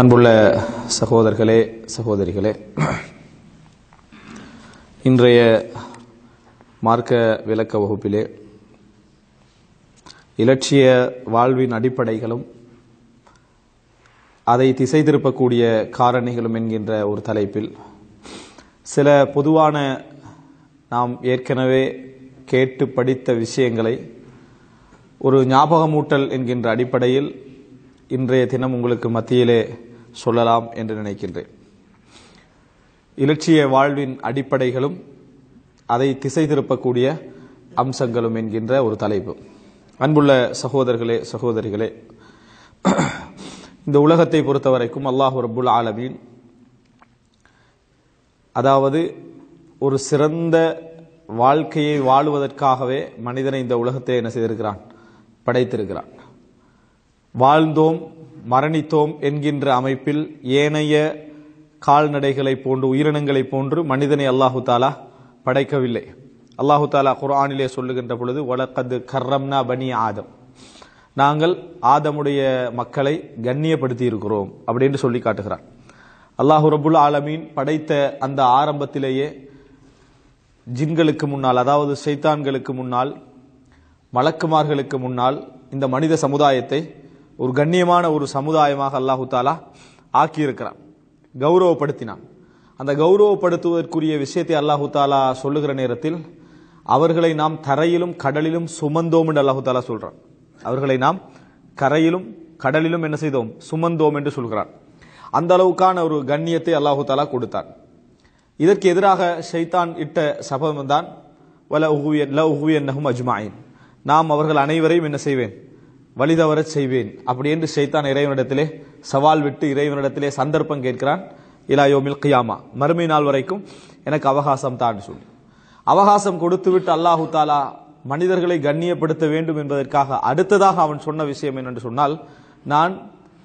அன்புள்ள சகோதரர்களே சகோதரிகளே இன்றைய மார்க்க விளக்க வகுப்பிலே இலட்சிய வாழ்வின் அடிப்படைகளும் அதை திசை திருப்பக்கூடிய காரணிகளும் என்கின்ற ஒரு தலைப்பில் சில பொதுவான நாம் ஏற்கனவே கேட்டு படித்த விஷயங்களை ஒரு ஞாபகமூட்டல் என்கின்ற அடிப்படையில் இன்றைய தினம் உங்களுக்கு மத்தியிலே சொல்லலாம் என்று நினைக்கின்றேன் இலட்சிய வாழ்வின் அடிப்படைகளும் அதை திசை திருப்பக்கூடிய அம்சங்களும் என்கின்ற ஒரு தலைப்பு அன்புள்ள சகோதரர்களே சகோதரிகளே இந்த உலகத்தை பொறுத்த வரைக்கும் ரபுல் ஆலமீன் அதாவது ஒரு சிறந்த வாழ்க்கையை வாழுவதற்காகவே மனிதனை இந்த உலகத்தை என்ன செய்திருக்கிறான் படைத்திருக்கிறான் வாழ்ந்தோம் மரணித்தோம் என்கின்ற அமைப்பில் ஏனைய கால்நடைகளை போன்று உயிரினங்களைப் போன்று மனிதனை அல்லாஹு தாலா படைக்கவில்லை அல்லாஹு தாலா குரானிலே சொல்லுகின்ற பொழுது வழக்கது கர்ரம்னா பனி ஆதம் நாங்கள் ஆதமுடைய மக்களை கண்ணியப்படுத்தி இருக்கிறோம் அப்படின்னு சொல்லி காட்டுகிறார் அல்லாஹு ரபுல் ஆலமீன் படைத்த அந்த ஆரம்பத்திலேயே ஜின்களுக்கு முன்னால் அதாவது சைத்தான்களுக்கு முன்னால் மலக்குமார்களுக்கு முன்னால் இந்த மனித சமுதாயத்தை ஒரு கண்ணியமான ஒரு சமுதாயமாக அல்லாஹு தாலா ஆக்கியிருக்கிறான் கௌரவப்படுத்தினான் அந்த கௌரவப்படுத்துவதற்குரிய விஷயத்தை அல்லாஹு தாலா சொல்லுகிற நேரத்தில் அவர்களை நாம் தரையிலும் கடலிலும் சுமந்தோம் என்று அல்லாஹு தாலா சொல்கிறான் அவர்களை நாம் கரையிலும் கடலிலும் என்ன செய்தோம் சுமந்தோம் என்று சொல்கிறான் அந்த அளவுக்கான ஒரு கண்ணியத்தை அல்லாஹு தாலா கொடுத்தார் இதற்கு எதிராக ஷைத்தான் இட்ட சபதம்தான் வல உகுவியன் ல உகுவியன் நஹும் அஜ்மாயின் நாம் அவர்கள் அனைவரையும் என்ன செய்வேன் வழிதவரச் செய்வேன் அப்படி என்று சைத்தான் இறைவனிடத்திலே சவால் விட்டு இறைவனிடத்திலே சந்தர்ப்பம் கேட்கிறான் இலாயோ மில்கியாமா மறுமை நாள் வரைக்கும் எனக்கு அவகாசம் தான் சொல்லி அவகாசம் கொடுத்துவிட்டு அல்லாஹு தாலா மனிதர்களை கண்ணியப்படுத்த வேண்டும் என்பதற்காக அடுத்ததாக அவன் சொன்ன விஷயம் என்னென்று சொன்னால் நான்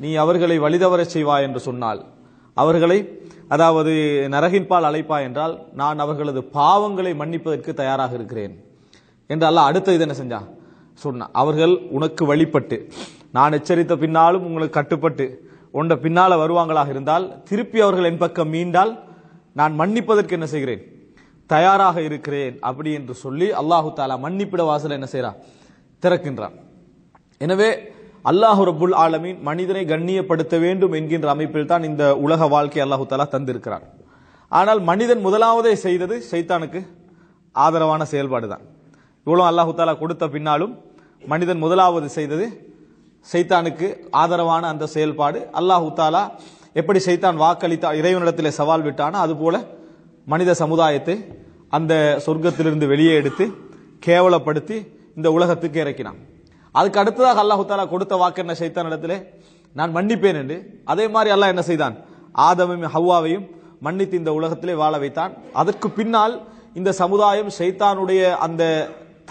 நீ அவர்களை வழிதவரச் செய்வா என்று சொன்னால் அவர்களை அதாவது நரகின்பால் அழைப்பா என்றால் நான் அவர்களது பாவங்களை மன்னிப்பதற்கு தயாராக இருக்கிறேன் என்றால் அடுத்த இது என்ன செஞ்சான் சொன்ன அவர்கள் உனக்கு வழிபட்டு நான் எச்சரித்த பின்னாலும் உங்களுக்கு கட்டுப்பட்டு உண்ட பின்னால் வருவாங்களாக இருந்தால் திருப்பி அவர்கள் என் பக்கம் மீண்டால் நான் மன்னிப்பதற்கு என்ன செய்கிறேன் தயாராக இருக்கிறேன் அப்படி என்று சொல்லி அல்லாஹு தாலா மன்னிப்பிட வாசல் என்ன செய்கிறான் திறக்கின்றான் எனவே அல்லாஹு ரபுல் ஆலமீன் மனிதனை கண்ணியப்படுத்த வேண்டும் என்கின்ற அமைப்பில் தான் இந்த உலக வாழ்க்கை அல்லாஹு தாலா தந்திருக்கிறார் ஆனால் மனிதன் முதலாவதே செய்தது சைத்தானுக்கு ஆதரவான செயல்பாடு தான் இவ்வளோ அல்லாஹு தாலா கொடுத்த பின்னாலும் மனிதன் முதலாவது செய்தது சைத்தானுக்கு ஆதரவான அந்த செயல்பாடு அல்லாஹு தாலா எப்படி சைத்தான் வாக்களித்தா இறைவனிடத்தில் சவால் விட்டானோ அதுபோல மனித சமுதாயத்தை அந்த சொர்க்கத்திலிருந்து வெளியே எடுத்து கேவலப்படுத்தி இந்த உலகத்துக்கு இறக்கினான் அதுக்கு அடுத்ததாக அல்லாஹு தாலா கொடுத்த வாக்கு என்ன சைத்தான் இடத்துல நான் மன்னிப்பேன் என்று அதே மாதிரி அல்லாஹ் என்ன செய்தான் ஆதமையும் ஹவ்வாவையும் மன்னித்து இந்த உலகத்திலே வாழ வைத்தான் அதற்கு பின்னால் இந்த சமுதாயம் சைத்தானுடைய அந்த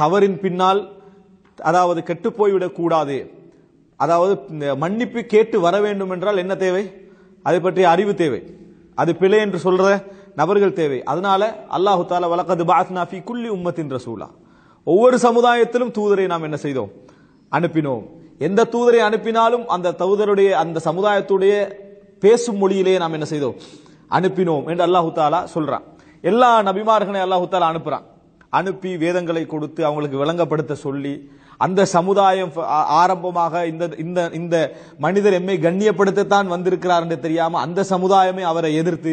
தவறின் பின்னால் அதாவது போய்விடக் கூடாது அதாவது மன்னிப்பு கேட்டு வர வேண்டும் என்றால் என்ன தேவை அதை பற்றிய அறிவு தேவை அது பிழை என்று சொல்ற நபர்கள் தேவை அதனால அல்லாஹு தாலா வழக்கது பாத்னாஃபி குள்ளி உம்மத்தின் ரசூலா ஒவ்வொரு சமுதாயத்திலும் தூதரை நாம் என்ன செய்தோம் அனுப்பினோம் எந்த தூதரை அனுப்பினாலும் அந்த தூதருடைய அந்த சமுதாயத்துடைய பேசும் மொழியிலேயே நாம் என்ன செய்தோம் அனுப்பினோம் என்று அல்லாஹு தாலா சொல்றான் எல்லா நபிமார்களையும் அல்லாஹு தாலா அனுப்புறான் அனுப்பி வேதங்களை கொடுத்து அவங்களுக்கு விளங்கப்படுத்த சொல்லி அந்த சமுதாயம் ஆரம்பமாக இந்த இந்த இந்த மனிதர் எம்மை கண்ணியப்படுத்தத்தான் வந்திருக்கிறார் என்று தெரியாம அந்த சமுதாயமே அவரை எதிர்த்து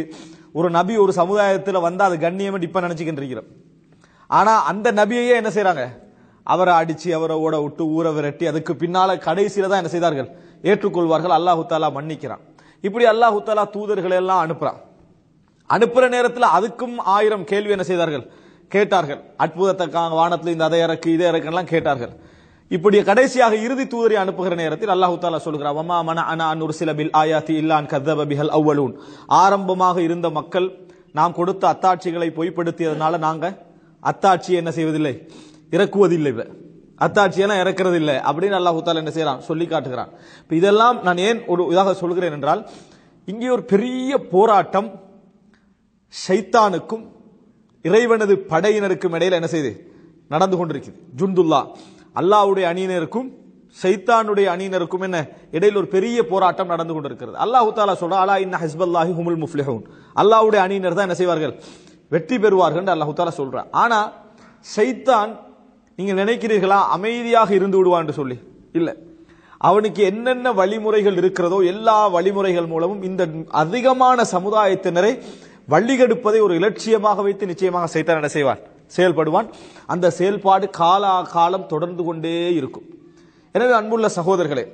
ஒரு நபி ஒரு சமுதாயத்தில் வந்தால் அது கண்ணியம் இப்ப நினைச்சுக்கிட்டு ஆனா அந்த நபியையே என்ன செய்யறாங்க அவரை அடிச்சு அவரை ஓட விட்டு ஊற விரட்டி அதுக்கு பின்னால கடைசியில தான் என்ன செய்தார்கள் ஏற்றுக்கொள்வார்கள் அல்லாஹு தாலா மன்னிக்கிறான் இப்படி அல்லாஹு தாலா தூதர்களை எல்லாம் அனுப்புறான் அனுப்புற நேரத்தில் அதுக்கும் ஆயிரம் கேள்வி என்ன செய்தார்கள் கேட்டார்கள் அற்புதத்தை வானத்தில் இந்த அதை இறக்கு இதை இறக்குலாம் கேட்டார்கள் இப்படி கடைசியாக இறுதி தூதரை அனுப்புகிற நேரத்தில் அல்லாஹு தாலா சொல்கிறார் அம்மா மன அனா அன் ஒரு சில பில் ஆயாத்தி இல்லான் கதப பிஹல் அவ்வளூன் ஆரம்பமாக இருந்த மக்கள் நாம் கொடுத்த அத்தாட்சிகளை பொய்ப்படுத்தியதுனால நாங்கள் அத்தாட்சியை என்ன செய்வதில்லை இறக்குவதில்லை இப்போ அத்தாட்சியெல்லாம் இறக்கிறது இல்லை அப்படின்னு அல்லாஹு தாலா என்ன செய்கிறான் சொல்லி காட்டுகிறான் இப்போ இதெல்லாம் நான் ஏன் ஒரு இதாக சொல்கிறேன் என்றால் இங்கே ஒரு பெரிய போராட்டம் ஷைத்தானுக்கும் இறைவனது படையினருக்கும் இடையில் என்ன செய்து நடந்து கொண்டிருக்குது ஜுந்துல்லா அல்லாவுடைய அணியினருக்கும் சைத்தானுடைய அணியினருக்கும் என்ன இடையில் ஒரு பெரிய போராட்டம் நடந்து கொண்டிருக்கிறது அல்லாஹு தாலா சொல்ற அலா இன்ன ஹிஸ்பல்லாஹி ஹுமுல் முஃப்லிஹூன் அல்லாவுடைய அணியினர் தான் என்ன செய்வார்கள் வெற்றி பெறுவார்கள் அல்லாஹு தாலா சொல்ற ஆனா சைத்தான் நீங்க நினைக்கிறீர்களா அமைதியாக இருந்து விடுவான்னு சொல்லி இல்லை அவனுக்கு என்னென்ன வழிமுறைகள் இருக்கிறதோ எல்லா வழிமுறைகள் மூலமும் இந்த அதிகமான சமுதாயத்தினரை வள்ளிகெடுப்பதை ஒரு இலட்சியமாக வைத்து நிச்சயமாக சைத்தான் என்ன செய்வார் செயல்படுவான் அந்த செயல்பாடு கால காலம் தொடர்ந்து கொண்டே இருக்கும் எனவே அன்புள்ள சகோதரர்களே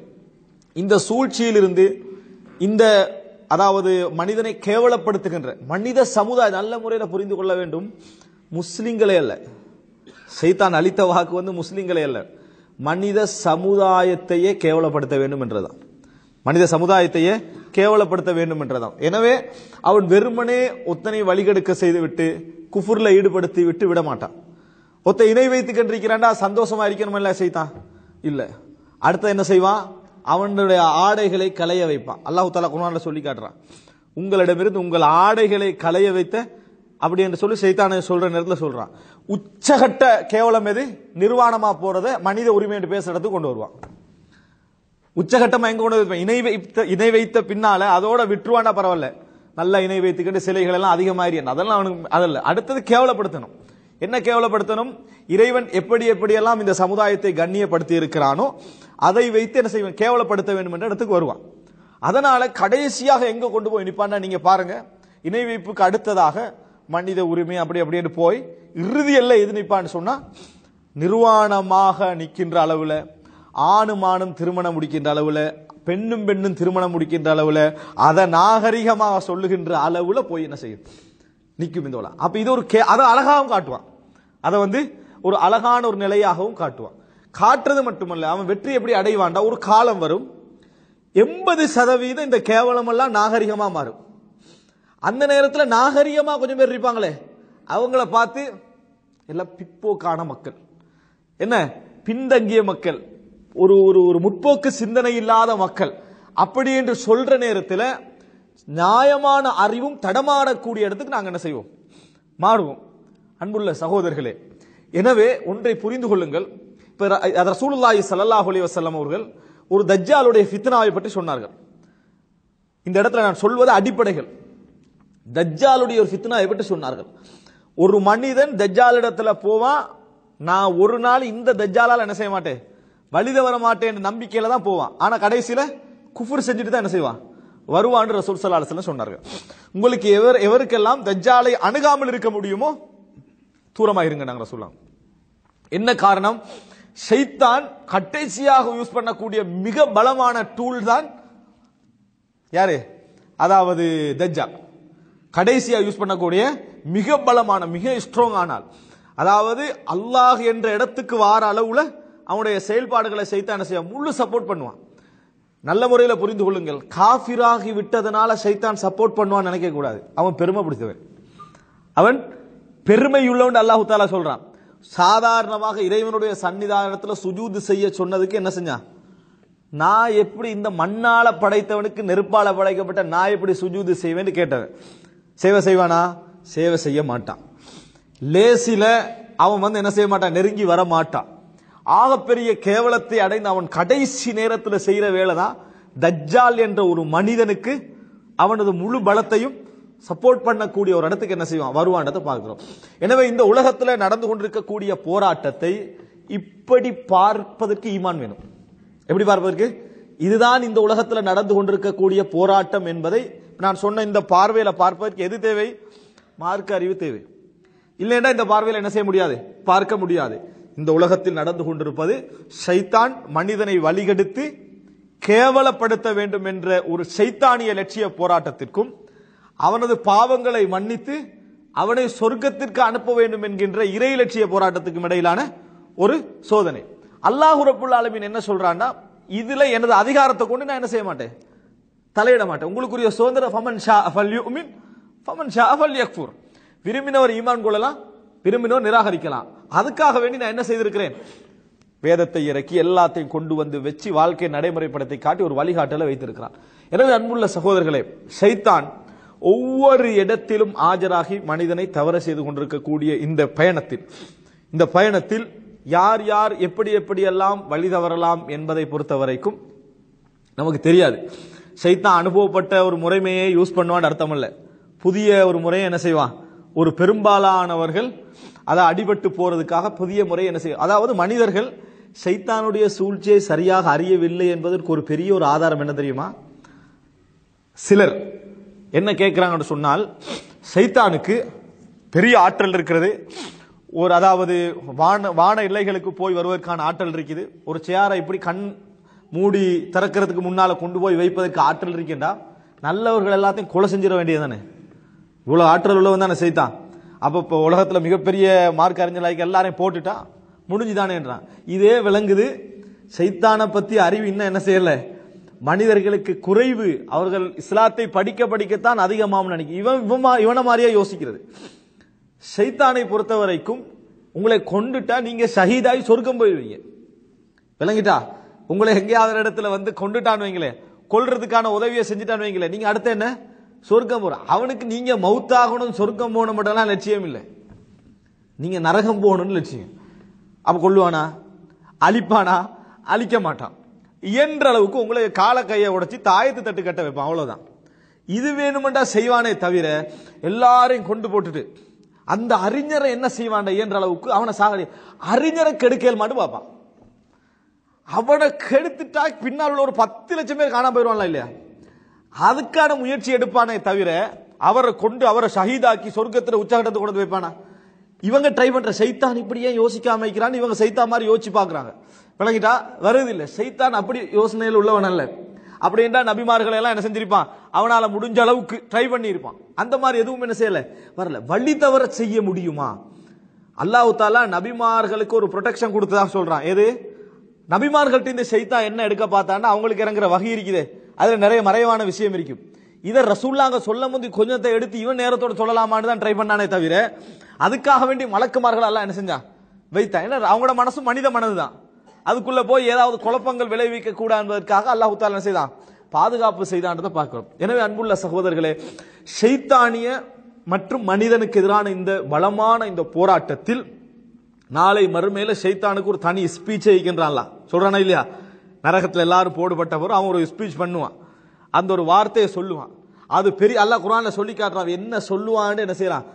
இந்த சூழ்ச்சியிலிருந்து இந்த அதாவது மனிதனை கேவலப்படுத்துகின்ற மனித சமுதாயம் நல்ல முறையில் புரிந்து கொள்ள வேண்டும் முஸ்லிம்களே அல்ல சைத்தான் அளித்த வாக்கு வந்து முஸ்லிம்களே அல்ல மனித சமுதாயத்தையே கேவலப்படுத்த வேண்டும் என்றுதான் மனித சமுதாயத்தையே கேவலப்படுத்த வேண்டும் என்றதான் எனவே அவன் வெறுமனே ஒத்தனை வழிகெடுக்க செய்துவிட்டு குஃபுர்ல ஈடுபடுத்தி விட்டு விட மாட்டான் ஒத்த இணை வைத்து கண்டிருக்கிறான்டா சந்தோஷமா இல்லை செய்தான் இல்ல அடுத்த என்ன செய்வான் அவனுடைய ஆடைகளை களைய வைப்பான் அல்லாஹு தாலா குரான்ல சொல்லி காட்டுறான் உங்களிடமிருந்து உங்கள் ஆடைகளை களைய வைத்த அப்படி என்று சொல்லி சைத்தான சொல்ற நேரத்தில் சொல்றான் உச்சகட்ட கேவலம் எது நிர்வாணமா போறத மனித உரிமை என்று பேசுறதுக்கு கொண்டு வருவான் உச்சகட்டமா எங்க கொண்டு இணை வைத்த இணை வைத்த பின்னால அதோட விட்டுருவானா பரவாயில்ல நல்லா இணை வைத்துக்கிட்டு சிலைகள் எல்லாம் அதிகமாயிரு அதெல்லாம் அவனுக்கு அதில் அடுத்தது கேவலப்படுத்தணும் என்ன கேவலப்படுத்தணும் இறைவன் எப்படி எப்படியெல்லாம் இந்த சமுதாயத்தை கண்ணியப்படுத்தி இருக்கிறானோ அதை வைத்து என்ன செய்வேன் கேவலப்படுத்த வேண்டும் என்ற இடத்துக்கு வருவான் அதனால கடைசியாக எங்க கொண்டு போய் நிப்பான்னா நீங்க பாருங்க இணை வைப்புக்கு அடுத்ததாக மனித உரிமை அப்படி அப்படின்னு போய் இறுதியல்ல எது நிற்பான்னு சொன்னா நிர்வாணமாக நிற்கின்ற அளவுல ஆணுமானும் திருமணம் முடிக்கின்ற அளவுல பெண்ணும் பெண்ணும் திருமணம் முடிக்கின்ற அளவில் அதை நாகரிகமாக சொல்லுகின்ற அளவில் போய் என்ன செய்யும் நிற்கும் இந்த உலகம் அப்போ இது ஒரு கே அதை அழகாகவும் காட்டுவான் அதை வந்து ஒரு அழகான ஒரு நிலையாகவும் காட்டுவான் காட்டுறது மட்டுமல்ல அவன் வெற்றி எப்படி அடைவான்டா ஒரு காலம் வரும் எண்பது சதவீதம் இந்த கேவலமெல்லாம் நாகரிகமாக மாறும் அந்த நேரத்தில் நாகரிகமாக கொஞ்சம் பேர் இருப்பாங்களே அவங்கள பார்த்து எல்லாம் பிற்போக்கான மக்கள் என்ன பின்தங்கிய மக்கள் ஒரு ஒரு ஒரு முற்போக்கு சிந்தனை இல்லாத மக்கள் அப்படி என்று சொல்ற நேரத்தில் நியாயமான அறிவும் தடமாடக்கூடிய இடத்துக்கு நாங்கள் என்ன செய்வோம் மாறுவோம் அன்புள்ள சகோதரர்களே எனவே ஒன்றை புரிந்து கொள்ளுங்கள் இப்போ ரசூலுல்லாஹி சல்லாஹ் அலி வசல்லம் அவர்கள் ஒரு தஜ்ஜாலுடைய ஃபித்னாவை பற்றி சொன்னார்கள் இந்த இடத்துல நான் சொல்வது அடிப்படைகள் தஜ்ஜாலுடைய ஒரு ஃபித்னாவை பற்றி சொன்னார்கள் ஒரு மனிதன் தஜ்ஜால் இடத்துல போவான் நான் ஒரு நாள் இந்த தஜ்ஜாலால் என்ன செய்ய மாட்டேன் வழித வர மாட்டேன் நம்பிக்கையில தான் போவான் ஆனா கடைசியில குஃபுர் செஞ்சுட்டு தான் என்ன செய்வான் வருவான் ரசூல் சல்லா அலுவலம் சொன்னார்கள் உங்களுக்கு எவர் எவருக்கெல்லாம் தஜ்ஜாலை அணுகாமல் இருக்க முடியுமோ தூரமாக இருங்க நாங்கள் சொல்லலாம் என்ன காரணம் ஷைத்தான் கடைசியாக யூஸ் பண்ணக்கூடிய மிக பலமான டூல் தான் யாரு அதாவது தஜ்ஜா கடைசியாக யூஸ் பண்ணக்கூடிய மிக பலமான மிக ஸ்ட்ராங் ஆனால் அதாவது அல்லாஹ் என்ற இடத்துக்கு வார அளவுல அவனுடைய செயல்பாடுகளை சைத்தான செய்ய முழு சப்போர்ட் பண்ணுவான் நல்ல முறையில் புரிந்து கொள்ளுங்கள் காஃபிராகி விட்டதனால சைத்தான் சப்போர்ட் பண்ணுவான்னு நினைக்கக்கூடாது அவன் பெருமை பிடித்தவன் அவன் பெருமையுள்ளவன் அல்லாஹு தாலா சொல்றான் சாதாரணமாக இறைவனுடைய சன்னிதானத்தில் சுஜூது செய்ய சொன்னதுக்கு என்ன செஞ்சான் நான் எப்படி இந்த மண்ணால படைத்தவனுக்கு நெருப்பால படைக்கப்பட்ட நான் எப்படி சுஜூது செய்வேன்னு கேட்டவன் சேவை செய்வானா சேவை செய்ய மாட்டான் லேசில அவன் வந்து என்ன செய்ய மாட்டான் நெருங்கி வர மாட்டான் ஆகப்பெரிய கேவலத்தை அடைந்து அவன் கடைசி நேரத்தில் செய்கிற வேலை தான் தஜ்ஜால் என்ற ஒரு மனிதனுக்கு அவனது முழு பலத்தையும் சப்போர்ட் பண்ணக்கூடிய ஒரு இடத்துக்கு என்ன செய்வான் வருவான்றதை பார்க்குறோம் எனவே இந்த உலகத்தில் நடந்து கொண்டிருக்கக்கூடிய போராட்டத்தை இப்படி பார்ப்பதற்கு ஈமான் வேணும் எப்படி பார்ப்பதற்கு இதுதான் இந்த உலகத்தில் நடந்து கொண்டிருக்கக்கூடிய போராட்டம் என்பதை நான் சொன்ன இந்த பார்வையில் பார்ப்பதற்கு எது தேவை மார்க்க அறிவு தேவை இல்லைன்னா இந்த பார்வையில் என்ன செய்ய முடியாது பார்க்க முடியாது இந்த உலகத்தில் நடந்து கொண்டிருப்பது சைத்தான் மனிதனை வழிகெடுத்து கேவலப்படுத்த வேண்டும் என்ற ஒரு சைத்தானிய லட்சிய போராட்டத்திற்கும் அவனது பாவங்களை மன்னித்து அவனை சொர்க்கத்திற்கு அனுப்ப வேண்டும் என்கின்ற இறை லட்சிய போராட்டத்துக்கும் இடையிலான ஒரு சோதனை அல்லாஹு ரபுல் என்ன சொல்றான்னா இதுல எனது அதிகாரத்தை கொண்டு நான் என்ன செய்ய மாட்டேன் தலையிட மாட்டேன் உங்களுக்குரிய சுதந்திர ஃபமன் ஷா அஃபல் மீன் ஃபமன் ஷா அஃபல் யக்ஃபூர் விரும்பினவர் ஈமான் கொள்ளலாம் விரும்பினோர் நிராகரிக்கலாம் அதுக்காக வேண்டி நான் என்ன செய்திருக்கிறேன் வேதத்தை இறக்கி எல்லாத்தையும் கொண்டு வந்து வச்சு வாழ்க்கை நடைமுறைப்படத்தை காட்டி ஒரு வழிகாட்டலை வைத்திருக்கிறான் எனவே அன்புள்ள சகோதரர்களே சைத்தான் ஒவ்வொரு இடத்திலும் ஆஜராகி மனிதனை தவற செய்து கொண்டிருக்கக்கூடிய இந்த பயணத்தில் இந்த பயணத்தில் யார் யார் எப்படி எப்படியெல்லாம் வழி தவறலாம் என்பதை பொறுத்த வரைக்கும் நமக்கு தெரியாது சைத்தான் அனுபவப்பட்ட ஒரு முறைமையை யூஸ் பண்ணுவான்னு அர்த்தம் இல்லை புதிய ஒரு முறையை என்ன செய்வான் ஒரு பெரும்பாலானவர்கள் அதை அடிபட்டு போறதுக்காக புதிய முறை என்ன செய்யும் அதாவது மனிதர்கள் சைத்தானுடைய சூழ்ச்சியை சரியாக அறியவில்லை என்பதற்கு ஒரு பெரிய ஒரு ஆதாரம் என்ன தெரியுமா சிலர் என்ன கேட்குறாங்கன்னு சொன்னால் சைத்தானுக்கு பெரிய ஆற்றல் இருக்கிறது ஒரு அதாவது வான வான எல்லைகளுக்கு போய் வருவதற்கான ஆற்றல் இருக்குது ஒரு சேரை இப்படி கண் மூடி திறக்கிறதுக்கு முன்னால் கொண்டு போய் வைப்பதற்கு ஆற்றல் இருக்கின்றா நல்லவர்கள் எல்லாத்தையும் கொலை செஞ்சிட வேண்டியது தானே இவ்வளோ ஆற்றல் உள்ளவன் தானே சைத்தான் அப்போ இப்போ உலகத்தில் மிகப்பெரிய மார்க் அறிஞர்களாய்க்கு எல்லாரையும் போட்டுட்டான் முடிஞ்சுதானேன்றான் இதே விளங்குது சைத்தானை பற்றி அறிவு இன்னும் என்ன செய்யலை மனிதர்களுக்கு குறைவு அவர்கள் இஸ்லாத்தை படிக்க படிக்கத்தான் அதிகமாக நினைக்கும் இவன் இவமா இவனை மாதிரியே யோசிக்கிறது சைத்தானை பொறுத்த வரைக்கும் உங்களை கொண்டுட்டா நீங்க ஷஹீதாய் சொர்க்கம் போயிடுவீங்க விளங்கிட்டா உங்களை எங்கேயாவது இடத்துல வந்து கொண்டுட்டான்னு வைங்களேன் கொள்றதுக்கான உதவியை செஞ்சுட்டான்னு வைங்களேன் நீங்க அடுத்து என்ன சொர்க்கம் போற அவனுக்கு நீங்கள் மவுத்தாகணும் சொர்க்கம் போகணும் மட்டும் லட்சியம் இல்லை நீங்கள் நரகம் போகணும்னு லட்சியம் அப்ப கொள்ளுவானா அழிப்பானா அழிக்க மாட்டான் இயன்ற அளவுக்கு உங்களை காலை கையை உடச்சி தாயத்து தட்டு கட்ட வைப்பான் அவ்வளோதான் இது வேணுமெண்டா செய்வானே தவிர எல்லாரையும் கொண்டு போட்டுட்டு அந்த அறிஞரை என்ன செய்வான்டா இயன்ற அளவுக்கு அவனை சாகடி அறிஞரை கெடுக்கல் மட்டும் பார்ப்பான் அவனை கெடுத்துட்டா பின்னால் உள்ள ஒரு பத்து லட்சம் பேர் காணாம போயிருவான்லாம் இல்லையா அதுக்கான முயற்சி எடுப்பானே தவிர அவரை கொண்டு அவரை ஷஹீதாக்கி சொர்க்கத்தில் உச்சகட்டத்தை கொண்டு வைப்பானா இவங்க ட்ரை பண்ற சைத்தான் இப்படி ஏன் யோசிக்காம இவங்க சைத்தா மாதிரி யோசிச்சு பாக்குறாங்க விளங்கிட்டா வருது இல்ல சைத்தான் அப்படி யோசனையில் உள்ளவன் அல்ல அப்படின்றா நபிமார்களை எல்லாம் என்ன செஞ்சிருப்பான் அவனால முடிஞ்ச அளவுக்கு ட்ரை பண்ணியிருப்பான் அந்த மாதிரி எதுவும் என்ன செய்யல வரல வழி தவற செய்ய முடியுமா அல்லாஹு தாலா நபிமார்களுக்கு ஒரு ப்ரொடெக்ஷன் கொடுத்ததா சொல்றான் எது நபிமார்கள்ட்ட இந்த சைத்தா என்ன எடுக்க பார்த்தான்னா அவங்களுக்கு இறங்குற வகை இருக்குது அதில் நிறைய மறைவான விஷயம் இருக்கும் இதை ரசூல்லாங்க சொல்ல முந்தி கொஞ்சத்தை எடுத்து இவன் நேரத்தோட சொல்லலாமான்னு தான் ட்ரை பண்ணானே தவிர அதுக்காக வேண்டி மலக்குமார்கள் எல்லாம் என்ன செஞ்சான் வைத்தான் ஏன்னா அவங்களோட மனசும் மனித மனது தான் அதுக்குள்ள போய் ஏதாவது குழப்பங்கள் விளைவிக்க கூட என்பதற்காக அல்லாஹு தாலா என்ன செய்தான் பாதுகாப்பு செய்தான்றதை பார்க்கணும் எனவே அன்புள்ள சகோதரர்களே ஷைத்தானிய மற்றும் மனிதனுக்கு எதிரான இந்த பலமான இந்த போராட்டத்தில் நாளை மறுமையில ஷைத்தானுக்கு ஒரு தனி ஸ்பீச்சை வைக்கின்றான்லாம் சொல்றானா இல்லையா நரகத்தில் எல்லாரும் போடுபட்டவரும் அவன் ஒரு ஸ்பீச் பண்ணுவான் அந்த ஒரு வார்த்தையை சொல்லுவான் அது பெரிய அல்ல குரானில் சொல்லி காட்டுறான் என்ன சொல்லுவான்னு என்ன செய்யறான்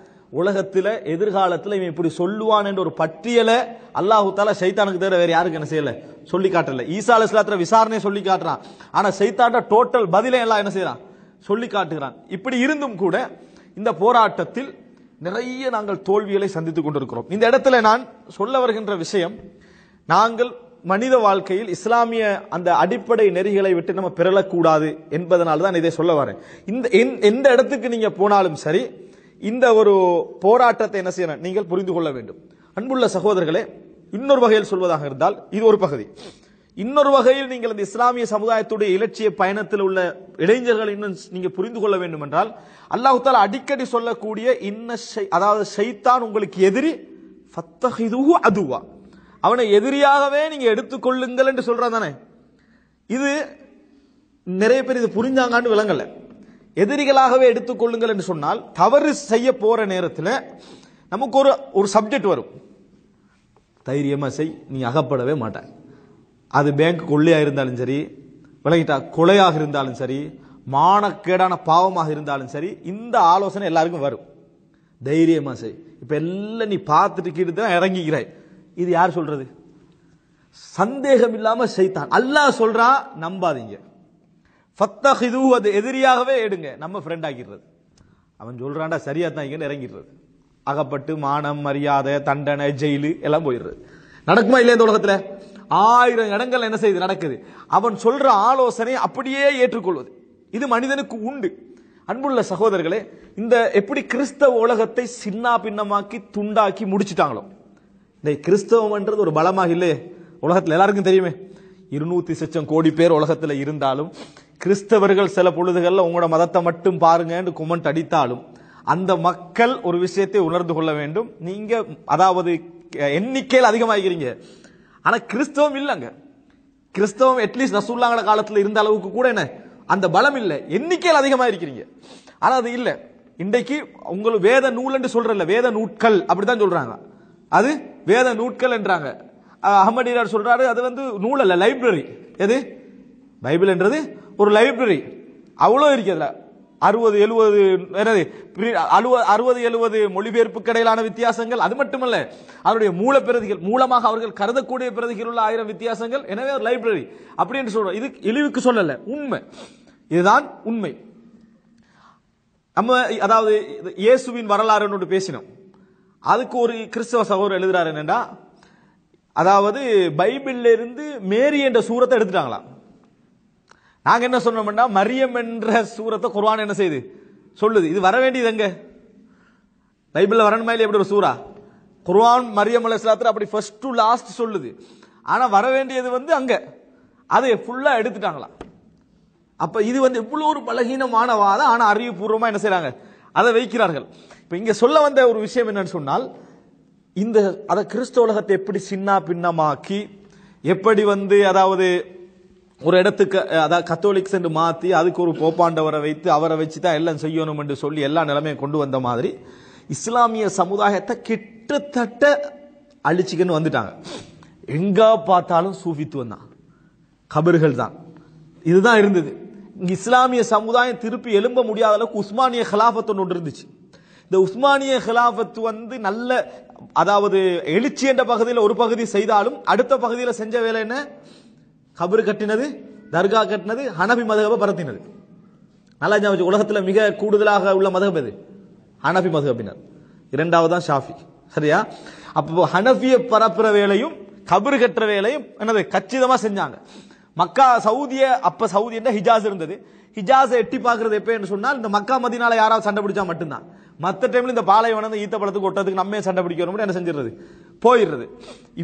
உலகத்தில் எதிர்காலத்தில் இவன் இப்படி சொல்லுவான் என்ற ஒரு பட்டியலை அல்லாஹு தாலா சைத்தானுக்கு தவிர வேற யாருக்கு என்ன செய்யல சொல்லி காட்டல ஈசா அலிஸ்லாத்துல விசாரணையை சொல்லி காட்டுறான் ஆனா சைத்தாண்ட டோட்டல் பதிலே எல்லாம் என்ன செய்யறான் சொல்லி காட்டுகிறான் இப்படி இருந்தும் கூட இந்த போராட்டத்தில் நிறைய நாங்கள் தோல்விகளை சந்தித்துக் கொண்டிருக்கிறோம் இந்த இடத்துல நான் சொல்ல வருகின்ற விஷயம் நாங்கள் மனித வாழ்க்கையில் இஸ்லாமிய அந்த அடிப்படை நெறிகளை விட்டு நம்ம பிறளக்கூடாது என்பதனால தான் இதை சொல்ல வரேன் இந்த எந்த இடத்துக்கு நீங்க போனாலும் சரி இந்த ஒரு போராட்டத்தை என்ன செய்யணும் நீங்கள் புரிந்து கொள்ள வேண்டும் அன்புள்ள சகோதரர்களே இன்னொரு வகையில் சொல்வதாக இருந்தால் இது ஒரு பகுதி இன்னொரு வகையில் நீங்கள் இந்த இஸ்லாமிய சமுதாயத்துடைய இலட்சிய பயணத்தில் உள்ள இளைஞர்கள் இன்னும் நீங்க புரிந்து கொள்ள வேண்டும் என்றால் அல்லாஹு அடிக்கடி சொல்லக்கூடிய இன்ன அதாவது ஷைத்தான் உங்களுக்கு எதிரி அதுவா அவனை எதிரியாகவே நீங்கள் எடுத்துக்கொள்ளுங்கள் என்று சொல்கிறான் தானே இது நிறைய பேர் இது புரிஞ்சாங்கன்னு விளங்கல எதிரிகளாகவே எடுத்துக்கொள்ளுங்கள் என்று சொன்னால் தவறு செய்ய போகிற நேரத்தில் நமக்கு ஒரு ஒரு சப்ஜெக்ட் வரும் தைரியமாக செய் நீ அகப்படவே மாட்டாய் அது பேங்க் கொள்ளையாக இருந்தாலும் சரி விளங்கிட்டா கொலையாக இருந்தாலும் சரி மானக்கேடான பாவமாக இருந்தாலும் சரி இந்த ஆலோசனை எல்லாருக்கும் வரும் தைரியமாக செய் இப்போ எல்லாம் நீ பார்த்துட்டு கிட்டு தான் இறங்கிக்கிறாய் இது யார் சொல்றது சந்தேகம் இல்லாம செய்தான் அல்லாஹ் சொல்றா நம்பாதீங்க அது எதிரியாகவே எடுங்க நம்ம ஃப்ரெண்ட் ஆகிடுறது அவன் சொல்றான்டா சரியா தான் இங்கே இறங்கிடுறது அகப்பட்டு மானம் மரியாதை தண்டனை ஜெயிலு எல்லாம் போயிடுறது நடக்குமா இல்லையா இந்த உலகத்தில் ஆயிரம் இடங்கள் என்ன செய்யுது நடக்குது அவன் சொல்ற ஆலோசனை அப்படியே ஏற்றுக்கொள்வது இது மனிதனுக்கு உண்டு அன்புள்ள சகோதரர்களே இந்த எப்படி கிறிஸ்தவ உலகத்தை சின்னா பின்னமாக்கி துண்டாக்கி முடிச்சுட்டாங்களோ இந்த கிறிஸ்தவம்ன்றது ஒரு பலமாக இல்லை உலகத்தில் எல்லாருக்கும் தெரியுமே இருநூத்தி லட்சம் கோடி பேர் உலகத்தில் இருந்தாலும் கிறிஸ்தவர்கள் சில பொழுதுகளில் உங்களோட மதத்தை மட்டும் பாருங்கன்னு குமெண்ட் அடித்தாலும் அந்த மக்கள் ஒரு விஷயத்தை உணர்ந்து கொள்ள வேண்டும் நீங்க அதாவது எண்ணிக்கையில் அதிகமாகிறீங்க ஆனால் கிறிஸ்தவம் இல்லைங்க கிறிஸ்தவம் அட்லீஸ்ட் நசூல்லாங்கட காலத்தில் இருந்த அளவுக்கு கூட என்ன அந்த பலம் இல்லை எண்ணிக்கையில் அதிகமாக இருக்கிறீங்க ஆனால் அது இல்லை இன்றைக்கு உங்களுக்கு வேத நூல் என்று சொல்றல வேத நூட்கள் தான் சொல்றாங்க அது வேத நூட்கள் என்றாங்க அகமடியார் சொல்றாரு அது வந்து நூல் அல்ல லைப்ரரி எது பைபிள் என்றது ஒரு லைப்ரரி அவ்வளோ அதில் அறுபது எழுபது என்னது அறுபது எழுபது மொழிபெயர்ப்புக்கு இடையிலான வித்தியாசங்கள் அது மட்டுமல்ல அவருடைய மூல பிரதிகள் மூலமாக அவர்கள் கருதக்கூடிய பிரதிகள் உள்ள ஆயிரம் வித்தியாசங்கள் எனவே ஒரு லைப்ரரி அப்படின்னு சொல்றோம் இது இழிவுக்கு சொல்லல உண்மை இதுதான் உண்மை நம்ம அதாவது இயேசுவின் வரலாறுன்னு பேசினோம் அதுக்கு ஒரு கிறிஸ்தவ சகோதரர் எழுதுறாரு என்னென்னா அதாவது பைபிள்ல இருந்து மேரி என்ற சூரத்தை எடுத்துட்டாங்களாம் நாங்க என்ன சொன்னோம்னா மரியம் என்ற சூரத்தை குர்வான் என்ன செய்யுது சொல்லுது இது வர வேண்டியது எங்க பைபிளில் வரணுமையில் எப்படி ஒரு சூரா குர்வான் மரியம் அலிஸ்லாத்தில் அப்படி ஃபர்ஸ்ட் டு லாஸ்ட் சொல்லுது ஆனால் வர வேண்டியது வந்து அங்கே அதை ஃபுல்லாக எடுத்துட்டாங்களாம் அப்போ இது வந்து இவ்வளோ ஒரு பலகீனமான வாதம் ஆனால் அறிவுபூர்வமாக என்ன செய்கிறாங்க அதை வைக்கிறார்கள் இப்போ இங்கே சொல்ல வந்த ஒரு விஷயம் என்னன்னு சொன்னால் இந்த அதை கிறிஸ்தவ உலகத்தை எப்படி சின்ன பின்னமாக்கி எப்படி வந்து அதாவது ஒரு இடத்துக்கு அதாவது கத்தோலிக்ஸ் என்று மாற்றி அதுக்கு ஒரு போப்பாண்டவரை வைத்து அவரை வச்சு தான் எல்லாம் செய்யணும் என்று சொல்லி எல்லா நிலைமையும் கொண்டு வந்த மாதிரி இஸ்லாமிய சமுதாயத்தை கிட்டத்தட்ட அழிச்சிக்கன்னு வந்துட்டாங்க எங்கே பார்த்தாலும் சூஃபித்துவம் தான் கபர்கள் தான் இதுதான் இருந்தது இஸ்லாமிய சமுதாயம் திருப்பி எழும்ப முடியாத அளவுக்கு உஸ்மானிய ஒன்று இருந்துச்சு இந்த உஸ்மானிய ஹிலாபத்து வந்து நல்ல அதாவது எழுச்சி என்ற பகுதியில் ஒரு பகுதி செய்தாலும் அடுத்த பகுதியில் செஞ்ச வேலை என்ன கபரு கட்டினது தர்கா கட்டினது ஹனபி மதுகபை பரத்தினது நல்லா உலகத்தில் மிக கூடுதலாக உள்ள மதுகப் எது ஹனபி மதுகப்பினர் இரண்டாவது தான் ஷாஃபி சரியா அப்போ ஹனஃபியை பரப்புற வேலையும் கபரு கட்டுற வேலையும் என்னது கச்சிதமாக செஞ்சாங்க மக்கா சவுதிய அப்ப சவுதி என்ற ஹிஜாஸ் இருந்தது ஹிஜாஸை எட்டி பார்க்கறது என்று சொன்னால் இந்த மக்கா மதினால யாராவது சண்டை பிடிச்சா மட்டும்தான் மற்ற டைம்ல இந்த பாலைவனம் ஈத்த பழத்துக்கு ஒட்டத்துக்கு நம்ம சண்டை பிடிக்கணும் என்ன செஞ்சிருது போயிடுறது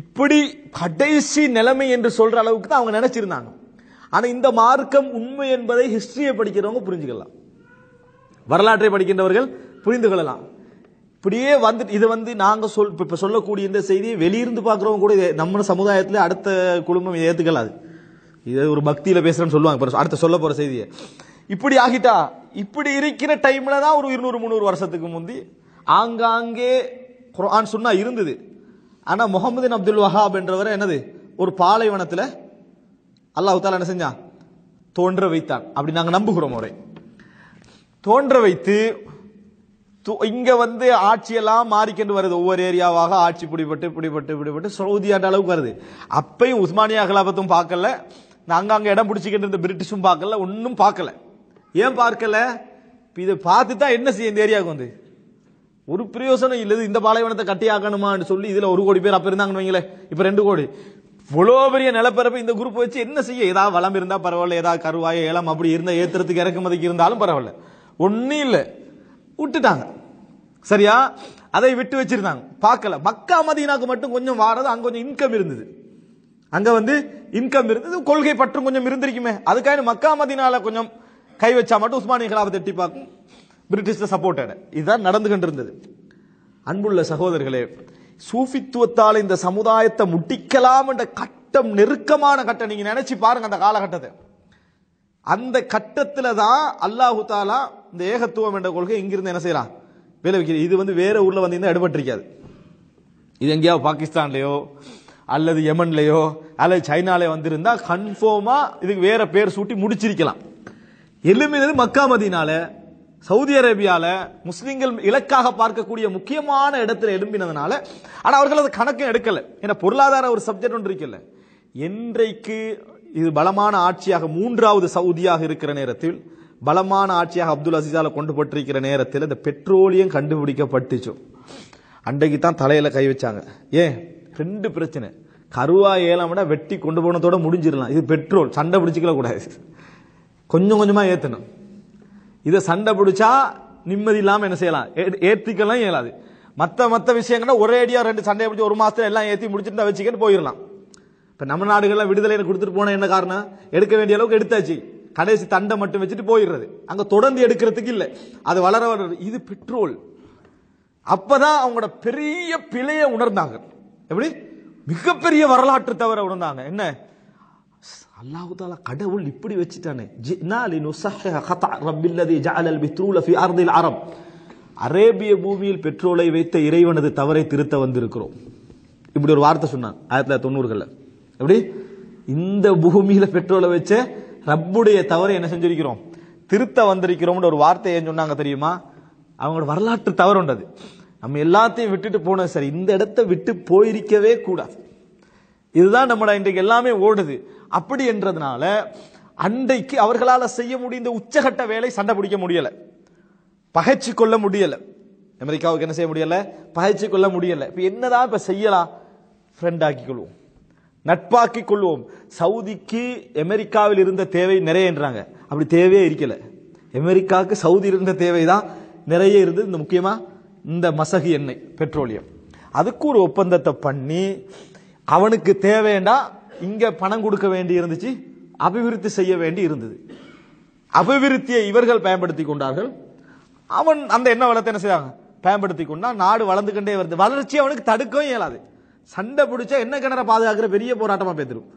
இப்படி கடைசி நிலைமை என்று சொல்ற அளவுக்கு தான் அவங்க நினைச்சிருந்தாங்க ஆனா இந்த மார்க்கம் உண்மை என்பதை ஹிஸ்டரியை படிக்கிறவங்க புரிஞ்சுக்கலாம் வரலாற்றை படிக்கின்றவர்கள் புரிந்து கொள்ளலாம் இப்படியே வந்து இது வந்து நாங்க சொல் இப்ப சொல்லக்கூடிய இந்த செய்தியை வெளியிருந்து பாக்குறவங்க கூட நம்ம சமுதாயத்துல அடுத்த குடும்பம் ஏத்துக்கலாது இது ஒரு பக்தியில பேசுறேன்னு சொல்லுவாங்க அடுத்த சொல்ல போற செய்தியை இப்படி ஆகிட்டா இப்படி இருக்கிற டைமில் தான் ஒரு இருநூறு முந்நூறு வருஷத்துக்கு முந்தி ஆங்காங்கே குரான் சொன்னால் இருந்தது ஆனால் முகமது அப்துல் வஹாப் என்றவர் என்னது ஒரு பாலைவனத்தில் அல்லாஹ் என்ன செஞ்சான் தோன்ற வைத்தான் அப்படி நாங்கள் நம்புகிறோம் முறை தோன்ற வைத்து இங்க வந்து ஆட்சியெல்லாம் மாறிக்கொண்டு வருது ஒவ்வொரு ஏரியாவாக ஆட்சி பிடிபட்டு பிடிபட்டு பிடிபட்டு சவுதி ஆண்ட அளவுக்கு வருது அப்பையும் உஸ்மானியா கலாபத்தும் பார்க்கல நாங்கள் அங்கே இடம் பிடிச்சிக்கிட்டு இருந்த பிரிட்டிஷும் பார்க்கல ஒன்றும் பார்க்கல ஏன் பார்க்கல இதை பார்த்து தான் என்ன செய்ய இந்த ஏரியாவுக்கு வந்து ஒரு பிரயோசனம் இல்லை இந்த பாலைவனத்தை கட்டி சொல்லி இதில் ஒரு கோடி பேர் அப்போ இருந்தாங்கன்னு வைங்களேன் இப்போ ரெண்டு கோடி இவ்வளோ பெரிய நிலப்பரப்பு இந்த குரூப் வச்சு என்ன செய்ய ஏதாவது வளம் இருந்தால் பரவாயில்ல ஏதாவது கருவாய ஏலம் அப்படி இருந்தால் ஏற்றுறதுக்கு இறக்குமதிக்கு இருந்தாலும் பரவாயில்ல ஒன்றும் இல்லை விட்டுட்டாங்க சரியா அதை விட்டு வச்சிருந்தாங்க பார்க்கல மக்கா மதீனாக்கு மட்டும் கொஞ்சம் வாடுறது அங்கே கொஞ்சம் இன்கம் இருந்தது அங்கே வந்து இன்கம் இருந்தது கொள்கை பற்றும் கொஞ்சம் இருந்திருக்குமே அதுக்காக மக்கா மதீனால கொஞ்சம் கை வச்சா மட்டும் உஸ்மானிய கிலாபத்தை எட்டி பார்க்கும் பிரிட்டிஷ் சப்போர்ட்டட் இதுதான் நடந்து கொண்டிருந்தது அன்புள்ள சகோதரர்களே சூஃபித்துவத்தால் இந்த சமுதாயத்தை முட்டிக்கலாம் என்ற கட்டம் நெருக்கமான கட்டம் நீங்க நினைச்சு பாருங்க அந்த காலகட்டத்தை அந்த கட்டத்தில் தான் அல்லாஹு தாலா இந்த ஏகத்துவம் என்ற கொள்கை இங்கிருந்து என்ன செய்யலாம் வேலை வைக்கிறது இது வந்து வேற ஊரில் வந்தீங்கன்னா எடுபட்டிருக்காது இது எங்கேயாவது பாகிஸ்தான்லையோ அல்லது யமன்லேயோ அல்லது சைனாலே வந்திருந்தா கன்ஃபார்மாக இதுக்கு வேற பேர் சூட்டி முடிச்சிருக்கலாம் எலுமினர் மக்கா மதினால சவுதி அரேபியால முஸ்லிம்கள் இலக்காக பார்க்கக்கூடிய முக்கியமான இடத்துல எழும்பினதுனால ஆனால் அவர்கள் அது கணக்கும் எடுக்கல ஏன்னா பொருளாதார ஒரு சப்ஜெக்ட் ஒன்று இருக்கல என்றைக்கு இது பலமான ஆட்சியாக மூன்றாவது சவுதியாக இருக்கிற நேரத்தில் பலமான ஆட்சியாக அப்துல் அசிசால கொண்டு போட்டிருக்கிற நேரத்தில் இந்த பெட்ரோலியம் கண்டுபிடிக்கப்பட்டுச்சு அன்றைக்கு தான் தலையில கை வச்சாங்க ஏன் ரெண்டு பிரச்சனை கருவா ஏழாம் விட வெட்டி கொண்டு போனதோட முடிஞ்சிடலாம் இது பெட்ரோல் சண்டை பிடிச்சிக்கல கூடாது கொஞ்சம் கொஞ்சமாக ஏற்றணும் இதை சண்டை பிடிச்சா நிம்மதி இல்லாமல் என்ன செய்யலாம் ஏற்றிக்கலாம் இயலாது மற்ற மற்ற விஷயங்கள்னா ஒரே அடியாக ரெண்டு சண்டையை பிடிச்சி ஒரு மாதத்தில் எல்லாம் ஏற்றி முடிச்சுட்டு வச்சுக்கிட்டு போயிடலாம் இப்போ நம்ம நாடுகளில் விடுதலை கொடுத்துட்டு போன என்ன காரணம் எடுக்க வேண்டிய அளவுக்கு எடுத்தாச்சு கடைசி தண்டை மட்டும் வச்சுட்டு போயிடுறது அங்கே தொடர்ந்து எடுக்கிறதுக்கு இல்லை அது வளர வளர இது பெட்ரோல் அப்பதான் அவங்களோட பெரிய பிழையை உணர்ந்தாங்க எப்படி மிகப்பெரிய வரலாற்று தவிர உணர்ந்தாங்க என்ன அல்லாஹால கடவுள் இப்படி வச்சுட்டானே அரப் அரேபிய பூமியில் பெட்ரோலை வைத்த இறைவனது தவறை திருத்த வந்திருக்கிறோம் இப்படி ஒரு வார்த்தை சொன்னான் ஆயிரத்தி தொள்ளாயிரத்தி தொண்ணூறுகளில் எப்படி இந்த பூமியில பெட்ரோலை வச்ச ரப்புடைய தவறை என்ன செஞ்சிருக்கிறோம் திருத்த வந்திருக்கிறோம்னு ஒரு வார்த்தை ஏன் சொன்னாங்க தெரியுமா அவங்களோட வரலாற்று தவறுண்டது நம்ம எல்லாத்தையும் விட்டுட்டு போனது சரி இந்த இடத்த விட்டு போயிருக்கவே கூடாது இதுதான் நம்ம இன்றைக்கு எல்லாமே ஓடுது அப்படி என்றதுனால அன்றைக்கு அவர்களால் செய்ய முடிந்த உச்சகட்ட வேலை சண்டை பிடிக்க முடியல பகைச்சு கொள்ள முடியல அமெரிக்காவுக்கு என்ன செய்ய முடியல பகைச்சு கொள்ள முடியல இப்ப என்னதான் இப்ப செய்யலாம் ஃப்ரெண்ட் ஆக்கி கொள்வோம் நட்பாக்கி கொள்வோம் சவுதிக்கு அமெரிக்காவில் இருந்த தேவை நிறையன்றாங்க அப்படி தேவையே இருக்கல அமெரிக்காவுக்கு சவுதி இருந்த தேவை தான் நிறைய இருந்தது இந்த முக்கியமா இந்த மசகு எண்ணெய் பெட்ரோலியம் அதுக்கு ஒரு ஒப்பந்தத்தை பண்ணி அவனுக்கு தேவைண்டா இங்க பணம் கொடுக்க வேண்டி இருந்துச்சு அபிவிருத்தி செய்ய வேண்டி இருந்தது அபிவிருத்தியை இவர்கள் பயன்படுத்தி கொண்டார்கள் அவன் அந்த என்ன வளத்தை என்ன செய்வாங்க பயன்படுத்தி கொண்டா நாடு வளர்ந்து கொண்டே வருது வளர்ச்சி அவனுக்கு தடுக்கவும் இயலாது சண்டை பிடிச்சா என்ன கிணற பாதுகாக்கிற பெரிய போராட்டமா பேத்திரும்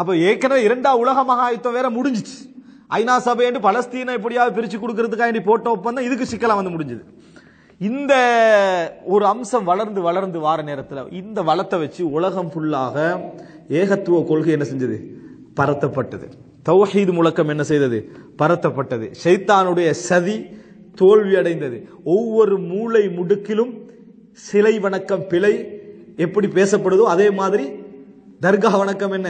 அப்போ ஏற்கனவே இரண்டா உலக மகாயுத்தம் வேற முடிஞ்சிச்சு ஐநா சபை என்று பலஸ்தீனை எப்படியாவது பிரிச்சு கொடுக்கறதுக்காக போட்ட ஒப்பந்தம் இதுக்கு சிக்கலா வந்து முடிஞ்சது இந்த ஒரு அம்சம் வளர்ந்து வளர்ந்து வார நேரத்தில் இந்த வளத்தை வச்சு உலகம் ஃபுல்லாக ஏகத்துவ கொள்கை என்ன செஞ்சது பரத்தப்பட்டது தௌஹீது முழக்கம் என்ன செய்தது பரத்தப்பட்டது ஷைத்தானுடைய சதி தோல்வி அடைந்தது ஒவ்வொரு மூளை முடுக்கிலும் சிலை வணக்கம் பிழை எப்படி பேசப்படுதோ அதே மாதிரி தர்கா வணக்கம் என்ன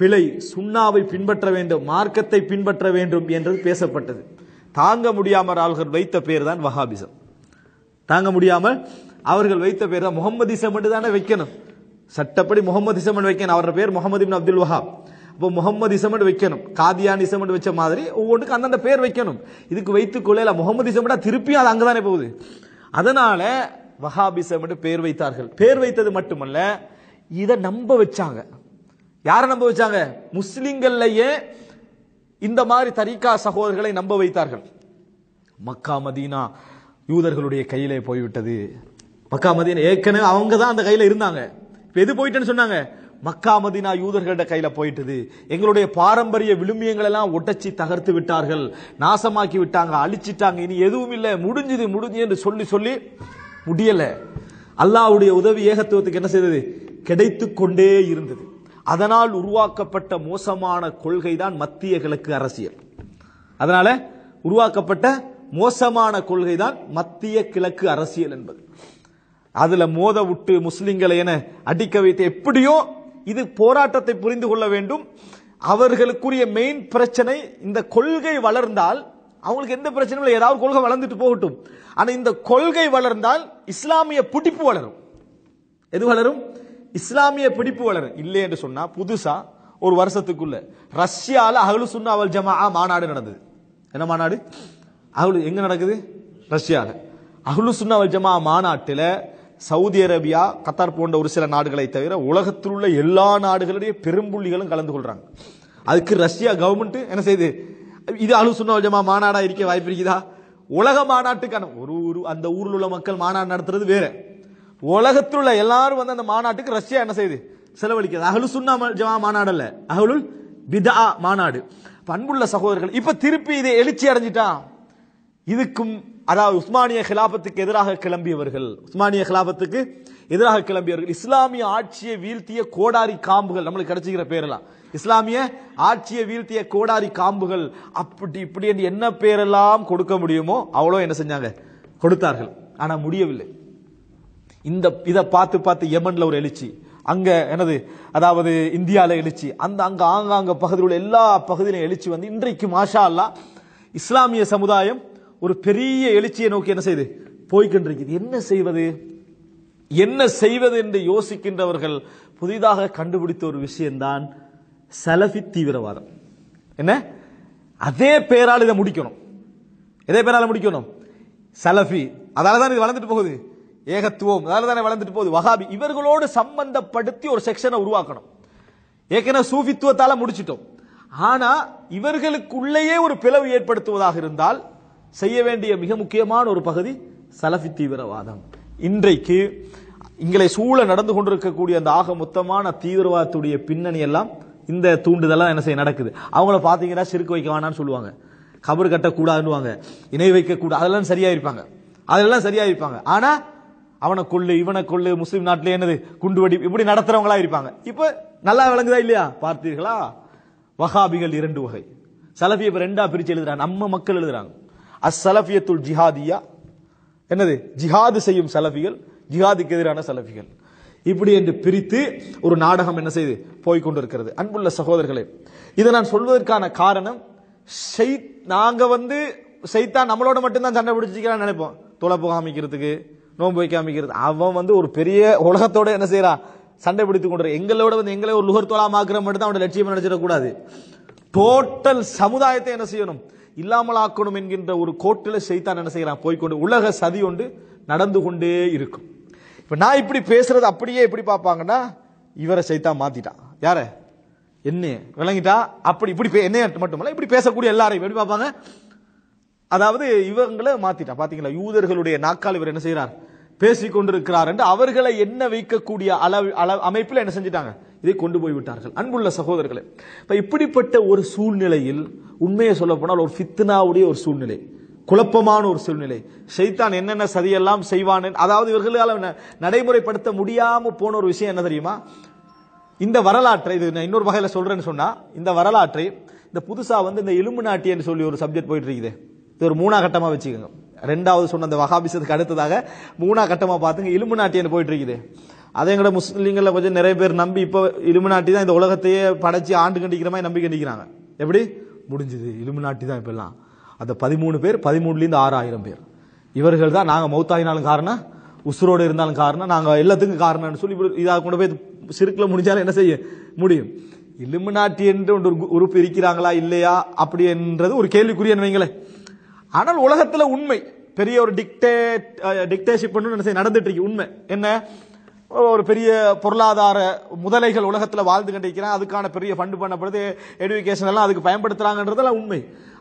பிழை சுண்ணாவை பின்பற்ற வேண்டும் மார்க்கத்தை பின்பற்ற வேண்டும் என்று பேசப்பட்டது தாங்க முடியாமல் ஆள்கள் வைத்த பேர் தான் வஹாபிசம் தாங்க முடியாமல் அவர்கள் வைத்த பேர் தான் முகமது இசமன் தானே வைக்கணும் சட்டப்படி முகமது இசமன் வைக்கணும் அவர் பேர் முகமது இபின் அப்துல் வஹாப் இப்போ முகமது இசமன் வைக்கணும் காதியான் இசமன் வச்ச மாதிரி ஒவ்வொன்றுக்கு அந்தந்த பேர் வைக்கணும் இதுக்கு வைத்துக் கொள்ளையில முகமது இசமடா திருப்பியும் அது அங்கதானே போகுது அதனால வஹாபிசம் என்று பேர் வைத்தார்கள் பேர் வைத்தது மட்டுமல்ல இதை நம்ப வச்சாங்க யாரை நம்ப வச்சாங்க முஸ்லிம்கள்லயே இந்த மாதிரி தரிகா சகோதரர்களை நம்ப வைத்தார்கள் மக்கா மதீனா யூதர்களுடைய கையிலே போய்விட்டது மக்கா மதீனா ஏற்கனவே அவங்க தான் அந்த கையில் இருந்தாங்க இப்போ எது போயிட்டேன்னு சொன்னாங்க மக்கா மதினா யூதர்களோட கையில் போயிட்டது எங்களுடைய பாரம்பரிய விழுமியங்கள் எல்லாம் ஒட்டச்சி தகர்த்து விட்டார்கள் நாசமாக்கி விட்டாங்க அழிச்சிட்டாங்க இனி எதுவும் இல்லை முடிஞ்சது முடிஞ்சு என்று சொல்லி சொல்லி முடியலை அல்லாவுடைய உதவி ஏகத்துவத்துக்கு என்ன செய்தது கிடைத்து கொண்டே இருந்தது அதனால் உருவாக்கப்பட்ட மோசமான கொள்கை தான் மத்திய கிழக்கு அரசியல் அதனால உருவாக்கப்பட்ட மோசமான கொள்கை தான் மத்திய கிழக்கு அரசியல் என்பது அதுல மோத விட்டு முஸ்லிம்களை என அடிக்க வைத்து எப்படியோ இது போராட்டத்தை புரிந்து கொள்ள வேண்டும் அவர்களுக்குரிய மெயின் பிரச்சனை இந்த கொள்கை வளர்ந்தால் அவங்களுக்கு எந்த பிரச்சனையும் இல்லை ஏதாவது கொள்கை வளர்ந்துட்டு போகட்டும் ஆனா இந்த கொள்கை வளர்ந்தால் இஸ்லாமிய பிடிப்பு வளரும் எது வளரும் இஸ்லாமிய பிடிப்பு வளரும் இல்லை என்று சொன்னா புதுசா ஒரு வருஷத்துக்குள்ள ரஷ்யால அகலு சுன்னா அவல் ஜமா மாநாடு நடந்தது என்ன மாநாடு அகுலு எங்கே நடக்குது ரஷ்யாவில் அகுலு சுன்னா ஜமா மாநாட்டில் சவுதி அரேபியா கத்தார் போன்ற ஒரு சில நாடுகளை தவிர உலகத்தில் உள்ள எல்லா நாடுகளுடைய பெரும்புள்ளிகளும் கலந்து கொள்கிறாங்க அதுக்கு ரஷ்யா கவர்மெண்ட்டு என்ன செய்யுது இது அழு சுன்னா ஜமா மாநாடாக இருக்க வாய்ப்பு இருக்குதா உலக மாநாட்டுக்கான ஒரு ஊர் அந்த ஊரில் உள்ள மக்கள் மாநாடு நடத்துறது வேற உலகத்தில் உள்ள எல்லாரும் வந்து அந்த மாநாட்டுக்கு ரஷ்யா என்ன செய்யுது செலவழிக்கிறது அகலு சுன்னா ஜமா மாநாடு அல்ல அகலுல் பிதா மாநாடு பண்புள்ள சகோதரர்கள் இப்ப திருப்பி இதை எழுச்சி அடைஞ்சிட்டான் இதுக்கும் அதாவது உஸ்மானிய ஹிலாபத்துக்கு எதிராக கிளம்பியவர்கள் உஸ்மானிய ஹிலாபத்துக்கு எதிராக கிளம்பியவர்கள் இஸ்லாமிய ஆட்சியை வீழ்த்திய கோடாரி காம்புகள் நம்மளுக்கு கிடைச்சிக்கிற பேரெல்லாம் இஸ்லாமிய ஆட்சியை வீழ்த்திய கோடாரி காம்புகள் அப்படி இப்படி என்று என்ன பேரெல்லாம் கொடுக்க முடியுமோ அவ்வளோ என்ன செஞ்சாங்க கொடுத்தார்கள் ஆனால் முடியவில்லை இந்த இதை பார்த்து பார்த்து எமனில் ஒரு எழுச்சி அங்கே எனது அதாவது இந்தியாவில் எழுச்சி அந்த அங்கே ஆங்காங்க பகுதியில் உள்ள எல்லா பகுதியிலும் எழுச்சி வந்து இன்றைக்கு மாஷா அல்லா இஸ்லாமிய சமுதாயம் ஒரு பெரிய எழுச்சியை நோக்கி என்ன செய்து போய்கொண்டிருக்குது என்ன செய்வது என்ன செய்வது என்று யோசிக்கின்றவர்கள் புதிதாக கண்டுபிடித்த ஒரு விஷயம்தான் சலஃபி தீவிரவாதம் என்ன அதே பேரால் இதை முடிக்கணும் எதே பேரால் முடிக்கணும் சலபி அதால தான் இது வளர்ந்துட்டு போகுது ஏகத்துவம் அதால தானே வளர்ந்துட்டு போகுது வகாபி இவர்களோடு சம்பந்தப்படுத்தி ஒரு செக்ஷனை உருவாக்கணும் ஏற்கனவே சூஃபித்துவத்தால் முடிச்சிட்டோம் ஆனா இவர்களுக்குள்ளேயே ஒரு பிளவு ஏற்படுத்துவதாக இருந்தால் செய்ய வேண்டிய மிக முக்கியமான ஒரு பகுதி சலபி தீவிரவாதம் இன்றைக்கு எங்களை சூழ நடந்து கொண்டிருக்கக்கூடிய அந்த ஆக மொத்தமான தீவிரவாதத்துடைய பின்னணி எல்லாம் இந்த தூண்டுதெல்லாம் என்ன செய்ய நடக்குது அவங்கள பார்த்தீங்கன்னா சிறுக்கு வைக்க வேணாம்னு சொல்லுவாங்க கபர் கட்டக்கூடாதுன்னுவாங்க இணை வைக்கக்கூடாது அதெல்லாம் சரியா இருப்பாங்க அதெல்லாம் சரியா இருப்பாங்க ஆனா அவனை கொள்ளு இவனை கொள்ளு முஸ்லீம் நாட்டில் என்னது குண்டு வடி இப்படி நடத்துறவங்களா இருப்பாங்க இப்போ நல்லா விளங்குதா இல்லையா பார்த்தீர்களா வகாபிகள் இரண்டு வகை சலஃபி இப்போ ரெண்டா பிரிச்சு எழுதுறாங்க நம்ம மக்கள் எழுதுறாங்க அஸ் ஜிஹாதியா என்னது ஜிஹாது செய்யும் சலஃபிகள் ஜிஹாதுக்கு எதிரான சலஃபிகள் இப்படி என்று பிரித்து ஒரு நாடகம் என்ன செய்து போய்கொண்டிருக்கிறது அன்புள்ள சகோதரர்களே இதை நான் சொல்வதற்கான காரணம் நாங்க வந்து செய்தா நம்மளோட மட்டும்தான் சண்டை பிடிச்சிக்கிறான்னு நினைப்போம் தொலைப்பு காமிக்கிறதுக்கு நோன்பு வைக்க அவன் வந்து ஒரு பெரிய உலகத்தோட என்ன செய்யறான் சண்டை பிடித்து கொண்டு எங்களோட வந்து எங்களை ஒரு லுகர் தோலாமாக்குற மட்டும் தான் அவனோட லட்சியம் நினைச்சிடக்கூடாது டோட்டல் சமுதாயத்தை என்ன செய்யணும் இல்லாமலாக்கணும் என்கின்ற ஒரு கோட்டில் செய்தான் என்ன செய்கிறான் போய்கொண்டு உலக சதி ஒன்று நடந்து கொண்டே இருக்கும் இப்போ நான் இப்படி பேசுறது அப்படியே எப்படி பார்ப்பாங்கன்னா இவரை செய்தா மாத்திட்டான் யார என்ன விளங்கிட்டா அப்படி இப்படி என்ன மட்டுமல்ல இப்படி பேசக்கூடிய எல்லாரையும் எப்படி பார்ப்பாங்க அதாவது இவங்களை மாத்திட்டான் பாத்தீங்களா யூதர்களுடைய நாக்கால் இவர் என்ன செய்யறார் பேசிக்கொண்டிருக்கிறார் என்று அவர்களை என்ன வைக்கக்கூடிய அளவு அமைப்பில் என்ன செஞ்சிட்டாங்க இதை கொண்டு போய்விட்டார்கள் அன்புள்ள சகோதரர்களே இப்போ இப்படிப்பட்ட ஒரு சூழ்நிலையில் உண்மையை சொல்ல போனால் ஒரு ஃபித்னாவுடைய ஒரு சூழ்நிலை குழப்பமான ஒரு சூழ்நிலை செய்தான் என்னென்ன சதியெல்லாம் செய்வான் அதாவது இவர்களால் நடைமுறைப்படுத்த முடியாமல் போன ஒரு விஷயம் என்ன தெரியுமா இந்த வரலாற்றை இது நான் இன்னொரு வகையில் சொல்கிறேன்னு சொன்னால் இந்த வரலாற்றை இந்த புதுசாக வந்து இந்த எலும்பு நாட்டியன் சொல்லி ஒரு சப்ஜெக்ட் போயிட்டு இருக்குது இது ஒரு மூணா கட்டமா வச்சுக்கோங்க ரெண்டாவது சொன்ன அந்த வகாபிசத்துக்கு அடுத்ததாக மூணா கட்டமாக பார்த்துங்க எலும்பு நாட்டியன் போயிட்டு இருக்குது அதே கூட முஸ்லீம்களை கொஞ்சம் நிறைய பேர் நம்பி இப்போ இலுமினாட்டி தான் இந்த உலகத்தையே படைச்சி ஆண்டு கண்டிக்கிற மாதிரி நம்பி கண்டிக்கிறாங்க எப்படி முடிஞ்சுது இலுமினாட்டி தான் இப்பெல்லாம் அந்த பதிமூணு பேர் பதிமூணுலேருந்து ஆறாயிரம் பேர் இவர்கள் தான் நாங்கள் மௌத்தாயினாலும் காரணம் உசுரோடு இருந்தாலும் காரணம் நாங்கள் எல்லாத்துக்கும் காரணம்னு சொல்லி இதாக கொண்டு போய் சிறுக்கில் முடிஞ்சாலும் என்ன செய்ய முடியும் இலுமினாட்டி என்று ஒன்று உறுப்பு இருக்கிறாங்களா இல்லையா அப்படி என்றது ஒரு கேள்விக்குரிய வைங்களேன் ஆனால் உலகத்தில் உண்மை பெரிய ஒரு டிக்டேட் டிக்டேஷிப் நடந்துட்டு இருக்கு உண்மை என்ன ஒரு பெரிய பொருளாதார முதலைகள் உலகத்தில் வாழ்ந்து கண்டிக்கிறேன் அதுக்கான பெரிய ஃபண்டு பண்ணப்படுது எடுக்கேஷன் எல்லாம் அதுக்கு பயன்படுத்துகிறாங்கன்றதெல்லாம் உண்மை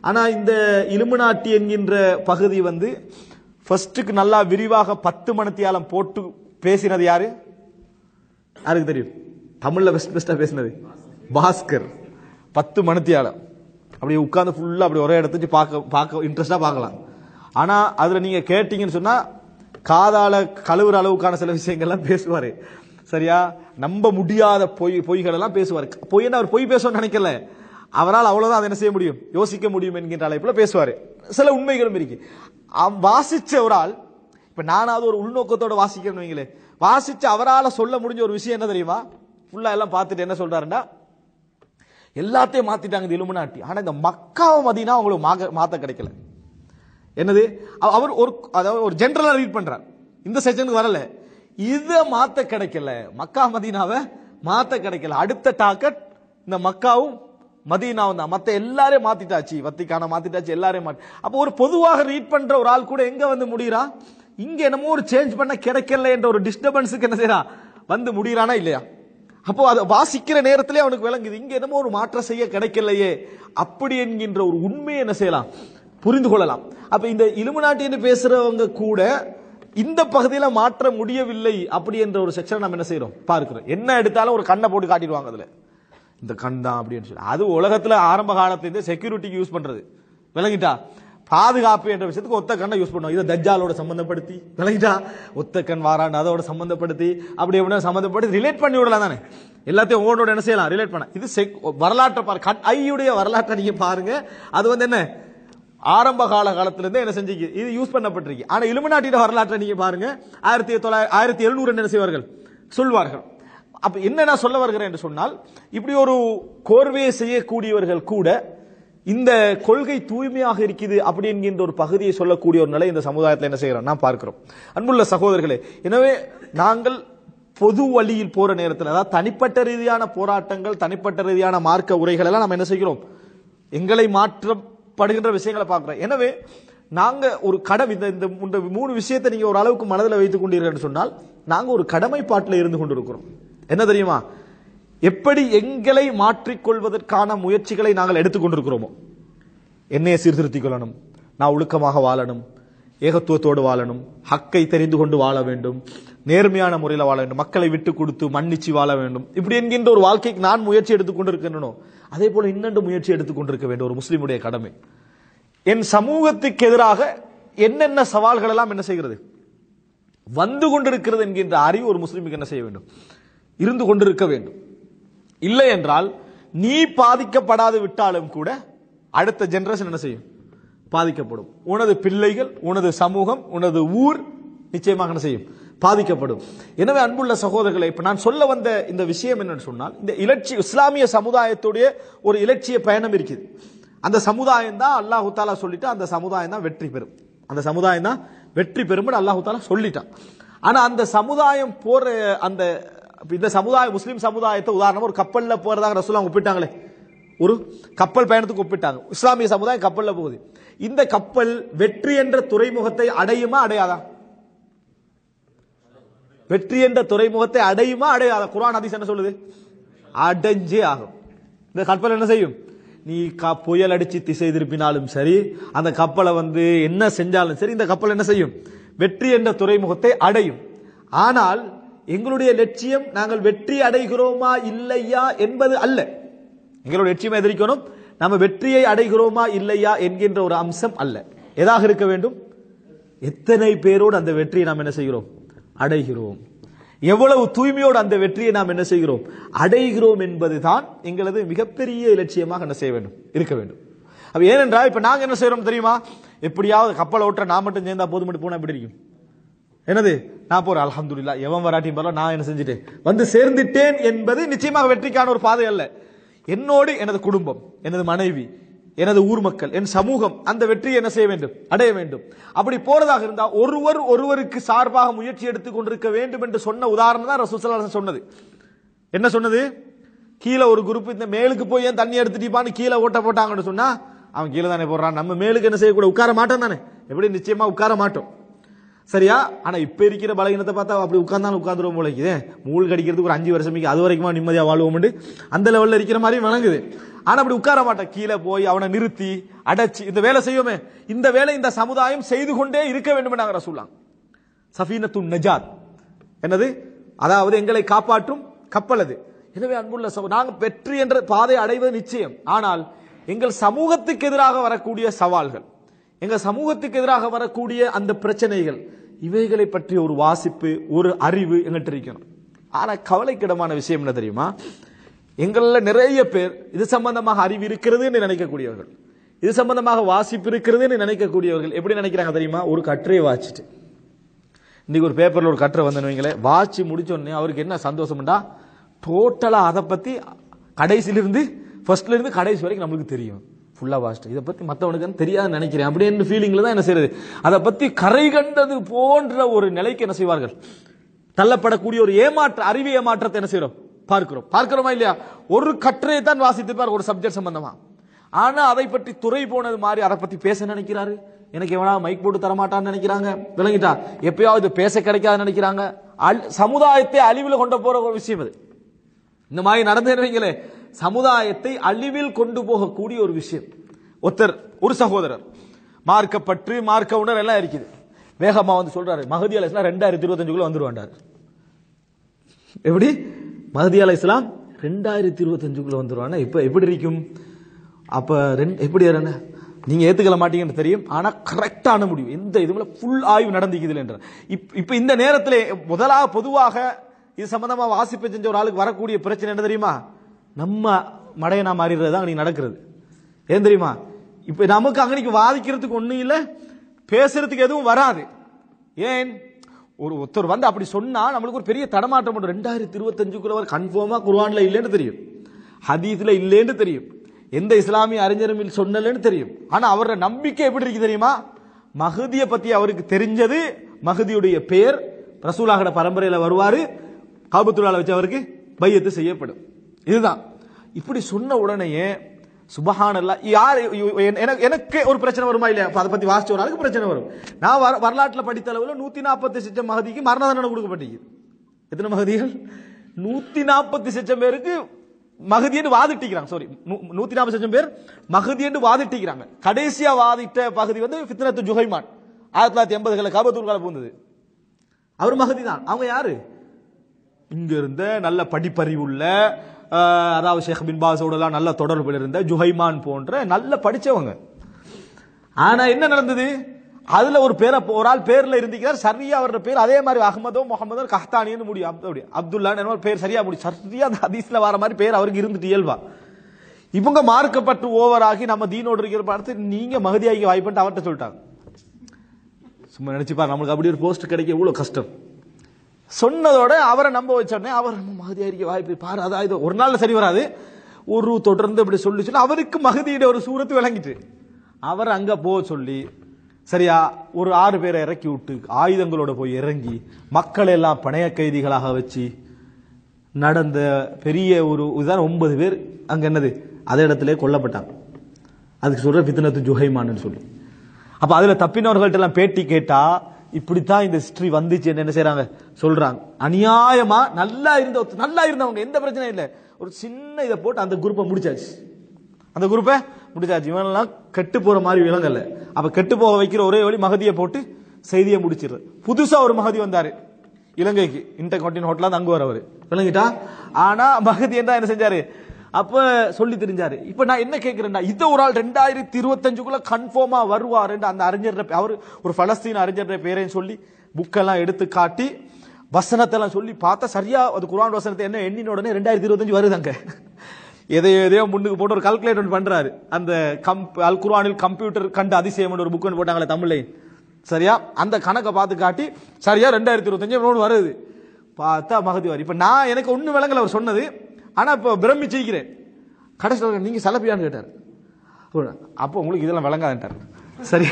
ஆனால் இந்த நாட்டி என்கின்ற பகுதி வந்து ஃபர்ஸ்ட்டுக்கு நல்லா விரிவாக பத்து மணித்தியாலம் போட்டு பேசினது யார் யாருக்கு தெரியும் தமிழில் பெஸ்ட் பெஸ்ட்டாக பேசினது பாஸ்கர் பத்து மணித்தியாலம் அப்படியே உட்காந்து ஃபுல்லாக அப்படி ஒரே இடத்துக்கு பார்க்க பார்க்க இன்ட்ரெஸ்டாக பார்க்கலாம் ஆனால் அதில் நீங்கள் கேட்டிங்கன்னு சொன்னால் காதால கழுவுற அளவுக்கான சில விஷயங்கள்லாம் பேசுவார் சரியா நம்ப முடியாத பொய் பொய்கள் எல்லாம் பேசுவார் பொய்ன்னு அவர் பொய் பேசணும்னு நினைக்கல அவரால் அவ்வளோதான் அதை என்ன செய்ய முடியும் யோசிக்க முடியும் என்கின்ற அழைப்பில் பேசுவார் சில உண்மைகளும் இருக்கு வாசிச்ச ஒரு ஆள் நானாவது ஒரு உள்நோக்கத்தோடு வாசிக்கிறேன்னு வைங்களே வாசிச்சு அவரால் சொல்ல முடிஞ்ச ஒரு விஷயம் என்ன தெரியுமா ஃபுல்லாக எல்லாம் பார்த்துட்டு என்ன சொல்கிறாருன்னா எல்லாத்தையும் மாற்றிட்டாங்க இந்த இலுமினாட்டி ஆனால் இந்த மக்காவும் மதினா அவங்களுக்கு மாற்ற கிடைக்கல என்னது அவர் ஒரு அதாவது ஒரு ஜென்ரலாக ரீட் பண்ணுறார் இந்த செஷனுக்கு வரல இதை மாற்ற கிடைக்கல மக்கா மதீனாவை மாற்ற கிடைக்கல அடுத்த டாக்கெட் இந்த மக்காவும் மதீனாவும் தான் மற்ற எல்லாரையும் மாத்திட்டாச்சு வத்திக்கான மாத்திட்டாச்சு எல்லாரையும் மாற்றி அப்போ ஒரு பொதுவாக ரீட் பண்ற ஒரு ஆள் கூட எங்க வந்து முடிகிறா இங்க என்னமோ ஒரு சேஞ்ச் பண்ண கிடைக்கல என்ற ஒரு டிஸ்டர்பன்ஸுக்கு என்ன செய்யறான் வந்து முடிகிறானா இல்லையா அப்போ அதை வாசிக்கிற நேரத்திலே அவனுக்கு விளங்குது இங்க என்னமோ ஒரு மாற்றம் செய்ய கிடைக்கலையே அப்படி என்கின்ற ஒரு உண்மையை என்ன செய்யலாம் புரிந்து கொள்ளலாம் அப்ப இந்த இலுமினாட்டி என்று பேசுறவங்க கூட இந்த பகுதியில் மாற்ற முடியவில்லை அப்படி என்ற ஒரு செக்ஷனை நம்ம என்ன செய்யறோம் பார்க்கிறோம் என்ன எடுத்தாலும் ஒரு கண்ணை போட்டு காட்டிடுவாங்க அதுல இந்த கண் தான் அப்படின்னு சொல்லி அது உலகத்தில் ஆரம்ப காலத்திலிருந்து செக்யூரிட்டிக்கு யூஸ் பண்றது விளங்கிட்டா பாதுகாப்பு என்ற விஷயத்துக்கு ஒத்த கண்ணை யூஸ் பண்ணுவோம் இதை தஜ்ஜாலோட சம்மந்தப்படுத்தி விளங்கிட்டா ஒத்த கண் வாரான் அதோட சம்மந்தப்படுத்தி அப்படி எப்படி சம்மந்தப்படுத்தி ரிலேட் பண்ணி விடலாம் தானே எல்லாத்தையும் ஒவ்வொன்றோட என்ன செய்யலாம் ரிலேட் பண்ண இது செக் வரலாற்றை பாருங்க ஐயுடைய வரலாற்றை நீங்க பாருங்க அது வந்து என்ன ஆரம்ப கால காலத்திலிருந்தே என்ன செஞ்சு இது யூஸ் பண்ணப்பட்டிருக்கு ஆனா இலுமநாட்டிய வரலாற்றை நீங்க பாருங்க ஆயிரத்தி தொள்ளாயிரத்தி ஆயிரத்தி எழுநூறு என்ன செய்வார்கள் சொல்வார்கள் அப்ப என்னென்ன சொல்ல வருகிறேன் என்று சொன்னால் இப்படி ஒரு கோர்வையை செய்யக்கூடியவர்கள் கூட இந்த கொள்கை தூய்மையாக இருக்குது அப்படி என்கின்ற ஒரு பகுதியை சொல்லக்கூடிய ஒரு நிலை இந்த சமுதாயத்தில் என்ன செய்கிறோம் நான் பார்க்கிறோம் அன்புள்ள சகோதரர்களே எனவே நாங்கள் பொது வழியில் போற நேரத்தில் அதாவது தனிப்பட்ட ரீதியான போராட்டங்கள் தனிப்பட்ட ரீதியான மார்க்க உரைகள் எல்லாம் நம்ம என்ன செய்கிறோம் எங்களை மாற்றம் படுகின்ற விஷயங்களை பார்க்குறோம் எனவே நாங்கள் ஒரு கடமை இந்த இந்த மூணு விஷயத்தை நீங்கள் ஒரு அளவுக்கு மனதில் வைத்துக் கொண்டீர்கள் சொன்னால் நாங்கள் ஒரு கடமைப்பாட்டில் இருந்து கொண்டிருக்கிறோம் என்ன தெரியுமா எப்படி எங்களை மாற்றிக்கொள்வதற்கான முயற்சிகளை நாங்கள் எடுத்துக்கொண்டிருக்கிறோமோ என்னையை சீர்திருத்திக் கொள்ளணும் நான் ஒழுக்கமாக வாழணும் ஏகத்துவத்தோடு வாழணும் ஹக்கை தெரிந்து கொண்டு வாழ வேண்டும் நேர்மையான முறையில் வாழ வேண்டும் மக்களை விட்டு கொடுத்து மன்னிச்சு வாழ வேண்டும் இப்படி என்கின்ற ஒரு வாழ்க்கைக்கு நான் முயற்சி எடுத்துக்கொண்டிருக்கின்றனோ அதே போல இன்னொன்று முயற்சி எடுத்துக்கொண்டிருக்க வேண்டும் ஒரு முஸ்லீமுடைய கடமை என் சமூகத்துக்கு எதிராக என்னென்ன சவால்கள் எல்லாம் என்ன செய்கிறது வந்து கொண்டிருக்கிறது என்கின்ற அறிவு ஒரு முஸ்லீமுக்கு என்ன செய்ய வேண்டும் இருந்து கொண்டிருக்க வேண்டும் இல்லை என்றால் நீ பாதிக்கப்படாது விட்டாலும் கூட அடுத்த ஜென்ரேஷன் என்ன செய்யும் பாதிக்கப்படும் உனது பிள்ளைகள் உனது சமூகம் உனது ஊர் நிச்சயமாக என்ன செய்யும் பாதிக்கப்படும் எனவே அன்புள்ள சகோதரர்களை இப்போ நான் சொல்ல வந்த இந்த விஷயம் என்னன்னு சொன்னால் இந்த இலட்சிய இஸ்லாமிய சமுதாயத்துடைய ஒரு இலட்சிய பயணம் இருக்குது அந்த சமுதாயம் தான் அல்லாஹு தாலா சொல்லிட்டு அந்த சமுதாயம் தான் வெற்றி பெறும் அந்த சமுதாயம் தான் வெற்றி பெறும்னு அல்லாஹு தாலா சொல்லிட்டான் ஆனால் அந்த சமுதாயம் போற அந்த இந்த சமுதாயம் முஸ்லீம் சமுதாயத்தை உதாரணம் ஒரு கப்பலில் போகிறதாக ரசூலாம் ஒப்பிட்டாங்களே ஒரு கப்பல் பயணத்துக்கு ஒப்பிட்டாங்க இஸ்லாமிய சமுதாயம் கப்பலில் போகுது இந்த கப்பல் வெற்றி என்ற துறைமுகத்தை அடையுமா அடையாதா வெற்றி என்ற துறைமுகத்தை அடையுமா அடையாத குரான் அதிசயம் என்ன சொல்லுது அடைஞ்சே ஆகும் இந்த கற்பல் என்ன செய்யும் நீ புயல் அடிச்சு திசை திருப்பினாலும் சரி அந்த கப்பலை வந்து என்ன செஞ்சாலும் சரி இந்த கப்பல் என்ன செய்யும் வெற்றி என்ற துறைமுகத்தை அடையும் ஆனால் எங்களுடைய லட்சியம் நாங்கள் வெற்றி அடைகிறோமா இல்லையா என்பது அல்ல எங்களுடைய லட்சியம் எதிர்க்கணும் நம்ம வெற்றியை அடைகிறோமா இல்லையா என்கின்ற ஒரு அம்சம் அல்ல எதாக இருக்க வேண்டும் எத்தனை பேரோடு அந்த வெற்றியை நாம் என்ன செய்கிறோம் அடைகிறோம் எவ்வளவு தூய்மையோடு அந்த வெற்றியை நாம் என்ன செய்கிறோம் அடைகிறோம் என்பதுதான் எங்களது மிகப்பெரிய இலட்சியமாக என்ன செய்ய வேண்டும் இருக்க வேண்டும் அப்ப ஏனென்றால் இப்ப நாங்க என்ன செய்யறோம் தெரியுமா எப்படியாவது கப்பலை ஓட்ட நான் மட்டும் சேர்ந்தா போதும் மட்டும் போனா எப்படி இருக்கும் என்னது நான் போறேன் இல்லா எவன் வராட்டியும் நான் என்ன செஞ்சுட்டேன் வந்து சேர்ந்துட்டேன் என்பது நிச்சயமாக வெற்றிக்கான ஒரு பாதை அல்ல என்னோடு எனது குடும்பம் எனது மனைவி எனது ஊர் மக்கள் என் சமூகம் அந்த வெற்றியை என்ன செய்ய வேண்டும் அடைய வேண்டும் அப்படி போறதாக இருந்தால் ஒருவர் ஒருவருக்கு சார்பாக முயற்சி எடுத்துக் கொண்டிருக்க வேண்டும் என்று சொன்ன உதாரணம் தான் ரசூசலாசன் சொன்னது என்ன சொன்னது கீழே ஒரு குரூப் இந்த மேலுக்கு போய் ஏன் தண்ணி எடுத்துட்டிப்பான்னு கீழே ஓட்ட போட்டாங்கன்னு சொன்னா அவன் கீழே தானே போடுறான் நம்ம மேலுக்கு என்ன செய்யக்கூட உட்கார மாட்டோம் தானே எப்படி நிச்சயமா உட்கார மாட்டோம் சரியா ஆனால் இப்போ இருக்கிற பலகீனத்தை பார்த்தா அப்படி உட்காந்தாலும் உட்காந்துருவோம் போலக்குது மூல் அடிக்கிறதுக்கு ஒரு அஞ்சு வருஷமைக்கு அது வரைக்குமா நிம்மதியாக வாழ்வோம்னு அந்த லெவலில் இருக்கிற மாதிரி விளங்குது ஆனால் அப்படி உட்கார மாட்டேன் கீழே போய் அவனை நிறுத்தி அடைச்சி இந்த வேலை செய்வோமே இந்த வேலை இந்த சமுதாயம் செய்து கொண்டே இருக்க வேண்டும் என்று சொல்லலாம் சஃபீனத்துன் நஜாத் என்னது அதாவது எங்களை காப்பாற்றும் கப்பல் அது எனவே அன்புள்ள சவால் நாங்கள் வெற்றி என்ற பாதை அடைவது நிச்சயம் ஆனால் எங்கள் சமூகத்துக்கு எதிராக வரக்கூடிய சவால்கள் எங்க சமூகத்துக்கு எதிராக வரக்கூடிய அந்த பிரச்சனைகள் இவைகளை பற்றி ஒரு வாசிப்பு ஒரு அறிவு எங்கிட்ட இருக்கணும் ஆனால் கவலைக்கிடமான விஷயம் என்ன தெரியுமா எங்களில் நிறைய பேர் இது சம்பந்தமாக அறிவு இருக்கிறதுன்னு நினைக்கக்கூடியவர்கள் இது சம்பந்தமாக வாசிப்பு இருக்கிறதுன்னு நினைக்கக்கூடியவர்கள் எப்படி நினைக்கிறாங்க தெரியுமா ஒரு கற்றையை வாசிச்சுட்டு இன்றைக்கி ஒரு பேப்பரில் ஒரு கட்டுரை வந்தனுவீங்களே வாசி முடிச்சோடனே அவருக்கு என்ன சந்தோஷம்டா டோட்டலாக அதை பற்றி கடைசியிலிருந்து ஃபர்ஸ்ட்லேருந்து கடைசி வரைக்கும் நம்மளுக்கு தெரியும் ஃபுல்லாக வாஸ்ட் இதை பற்றி மற்றவனுக்கு தெரியாதுன்னு நினைக்கிறேன் அப்படின்னு ஃபீலிங்கில் தான் என்ன செய்யறது அதை பற்றி கரை கண்டது போன்ற ஒரு நிலைக்கு என்ன செய்வார்கள் தள்ளப்படக்கூடிய ஒரு ஏமாற்ற அறிவு ஏமாற்றத்தை என்ன செய்கிறோம் பார்க்கிறோம் பார்க்கிறோமா இல்லையா ஒரு கட்டுரையை தான் வாசித்திருப்பார் ஒரு சப்ஜெக்ட் சம்பந்தமா ஆனால் அதை பற்றி துறை போனது மாதிரி அதை பற்றி பேச நினைக்கிறாரு எனக்கு எவனா மைக் போட்டு தரமாட்டான்னு நினைக்கிறாங்க விளங்கிட்டா எப்பயாவது பேச கிடைக்காதுன்னு நினைக்கிறாங்க சமுதாயத்தை அழிவில் கொண்டு போற ஒரு விஷயம் இது இந்த மாதிரி நடந்து வைங்களேன் சமுதாயத்தை அழிவில் கொண்டு போகக்கூடிய ஒரு விஷயம் ஒருத்தர் ஒரு சகோதரர் மார்க்கப்பற்று மார்க்க உணர் எல்லாம் இருக்குது வேகமா வந்து சொல்றாரு மகதி அலை இஸ்லாம் ரெண்டாயிரத்தி இருபத்தஞ்சுக்குள்ள வந்துருவாண்டார் எப்படி மகதி அலை இஸ்லாம் ரெண்டாயிரத்தி இருபத்தஞ்சுக்குள்ள வந்துருவானா இப்ப எப்படி இருக்கும் அப்ப எப்படி என்ன நீங்க ஏத்துக்கல மாட்டீங்கன்னு தெரியும் ஆனா கரெக்டான முடிவு எந்த இதுல ஃபுல் ஆய்வு நடந்திக்குது என்ற இப்ப இந்த நேரத்தில் முதலாக பொதுவாக இது சம்பந்தமா வாசிப்பு செஞ்ச ஒரு ஆளுக்கு வரக்கூடிய பிரச்சனை என்ன தெரியுமா நம்ம மடையனா மாறிடுறது தான் அங்கே நடக்கிறது ஏன் தெரியுமா இப்போ நமக்கு அங்கனைக்கு வாதிக்கிறதுக்கு ஒன்றும் இல்லை பேசுறதுக்கு எதுவும் வராது ஏன் ஒரு ஒருத்தர் வந்து அப்படி சொன்னால் நம்மளுக்கு ஒரு பெரிய தடமாற்றம் பண்ணும் ரெண்டாயிரத்தி இருபத்தஞ்சுக்குள்ள ஒரு கன்ஃபார்மாக குர்வானில் இல்லைன்னு தெரியும் ஹதீஸில் இல்லைன்னு தெரியும் எந்த இஸ்லாமிய அறிஞரும் சொன்னலன்னு தெரியும் ஆனால் அவரோட நம்பிக்கை எப்படி இருக்கு தெரியுமா மகதியை பற்றி அவருக்கு தெரிஞ்சது மகதியுடைய பெயர் ரசூலாகட பரம்பரையில் வருவார் காபத்துலால் வச்சு அவருக்கு பையத்து செய்யப்படும் இதுதான் இப்படி சொன்ன உடனேயே சுபஹானல்லா யார் எனக்கு ஒரு பிரச்சனை வருமா இல்லையா அதை பத்தி வாசிச்ச ஒரு அளவுக்கு பிரச்சனை வரும் நான் வரலாற்றில் படித்த அளவில் நூத்தி நாற்பத்தி லட்சம் மகதிக்கு மரண தண்டனை கொடுக்கப்பட்டிருக்கு எத்தனை மகதிகள் நூத்தி நாற்பத்தி சிச்சம் பேருக்கு மகதி என்று வாதிட்டிக்கிறாங்க சாரி நூத்தி நாற்பது சிச்சம் பேர் மகதி என்று வாதிட்டிக்கிறாங்க கடைசியா வாதிட்ட பகுதி வந்து ஃபித்னத்து ஜுஹைமான் ஆயிரத்தி தொள்ளாயிரத்தி எண்பதுகளில் காபத்தூர்கால பூந்தது அவர் மகதி தான் அவங்க யாரு இங்க இருந்த நல்ல படிப்பறிவுள்ள அதாவது ஷேக் பின் பாஸோடலாம் நல்ல தொடர்பில் இருந்த ஜுஹைமான் போன்ற நல்ல படித்தவங்க ஆனால் என்ன நடந்தது அதில் ஒரு பேரை ஒரு ஆள் பேரில் இருந்திக்கிறார் சரியாக அவரோட பேர் அதே மாதிரி அகமதோ முகமதோ கஹ்தானின்னு முடியும் அப்படி அப்துல்லான்னு என்ன பேர் சரியாக முடியும் சரியாக அந்த ஹதீஸில் வர மாதிரி பேர் அவருக்கு இருந்துட்டு இயல்பா இவங்க மார்க்கப்பட்டு ஓவராகி நம்ம தீனோடு இருக்கிற படத்து நீங்கள் மகதியாகி வாய்ப்புன்ட்டு அவர்கிட்ட சொல்லிட்டாங்க சும்மா நினச்சிப்பா நம்மளுக்கு அப்படி ஒரு போஸ்ட் கிடைக்க இவ்வளோ கஷ்டம் சொன்னதோட அவரை நம்ப வச்சோடனே அவர் மகதியா இருக்க வாய்ப்பு பாரு அதான் இது ஒரு நாள்ல சரி வராது ஒரு தொடர்ந்து இப்படி சொல்லி சொல்லி அவருக்கு மகதியிட ஒரு சூரத்து விளங்கிட்டு அவர் அங்க போக சொல்லி சரியா ஒரு ஆறு பேரை இறக்கி விட்டு ஆயுதங்களோட போய் இறங்கி மக்கள் எல்லாம் பணைய கைதிகளாக வச்சு நடந்த பெரிய ஒரு இதுதான் ஒன்பது பேர் அங்கே என்னது அதே இடத்துல கொல்லப்பட்டாங்க அதுக்கு சொல்ற பித்தனத்து ஜுஹைமான்னு சொல்லி அப்போ அதில் தப்பினவர்கள்ட்ட எல்லாம் பேட்டி கேட்டால் இப்படித்தான் இந்த ஹிஸ்டரி வந்துச்சு என்ன செய்யறாங்க சொல்றாங்க அநியாயமா நல்லா இருந்த நல்லா இருந்தவங்க எந்த பிரச்சனையும் இல்லை ஒரு சின்ன இதை போட்டு அந்த குரூப்பை முடிச்சாச்சு அந்த குரூப்பை முடிச்சாச்சு இவனெல்லாம் கெட்டு போற மாதிரி விலங்கல்ல அப்ப கெட்டு போக வைக்கிற ஒரே வழி மகதியை போட்டு செய்தியை முடிச்சிடுற புதுசா ஒரு மகதி வந்தாரு இலங்கைக்கு இன்டர் ஹோட்டலாக ஹோட்டலா அங்கு வரவர் விளங்கிட்டா ஆனா மகதி என்ன என்ன செஞ்சாரு அப்ப சொல்லி தெரிஞ்சாரு இப்ப நான் என்ன கேட்கிறேன்னா இதை ஒரு ஆள் ரெண்டாயிரத்தி இருபத்தஞ்சுக்குள்ள கன்ஃபார்மா வருவார் அந்த அறிஞர் அவர் ஒரு பலஸ்தீன் அறிஞர் பேரையும் சொல்லி புக்கெல்லாம் எடுத்து காட்டி வசனத்தெல்லாம் சொல்லி பார்த்தா சரியா அது குரான் வசனத்தை என்ன எண்ணின உடனே ரெண்டாயிரத்தி இருபத்தஞ்சு வருதாங்க எதையோ எதையோ முன்னுக்கு போட்டு ஒரு கல்குலேட் ஒன்று பண்றாரு அந்த கம்ப் அல் குரானில் கம்ப்யூட்டர் கண்டு அதிசயம் ஒரு புக் ஒன்று போட்டாங்களே தமிழ்லையும் சரியா அந்த கணக்கை பார்த்து காட்டி சரியா ரெண்டாயிரத்தி இருபத்தஞ்சு வருது பார்த்தா மகதி வாரி இப்போ நான் எனக்கு ஒன்றும் விளங்கல அவர் சொன்னது ஆனால் இப்போ ஜெயிக்கிறேன் கடைசியில் நீங்கள் சலப்பியான்னு கேட்டார் அப்போ உங்களுக்கு இதெல்லாம் விளங்காதுட்டார் சரி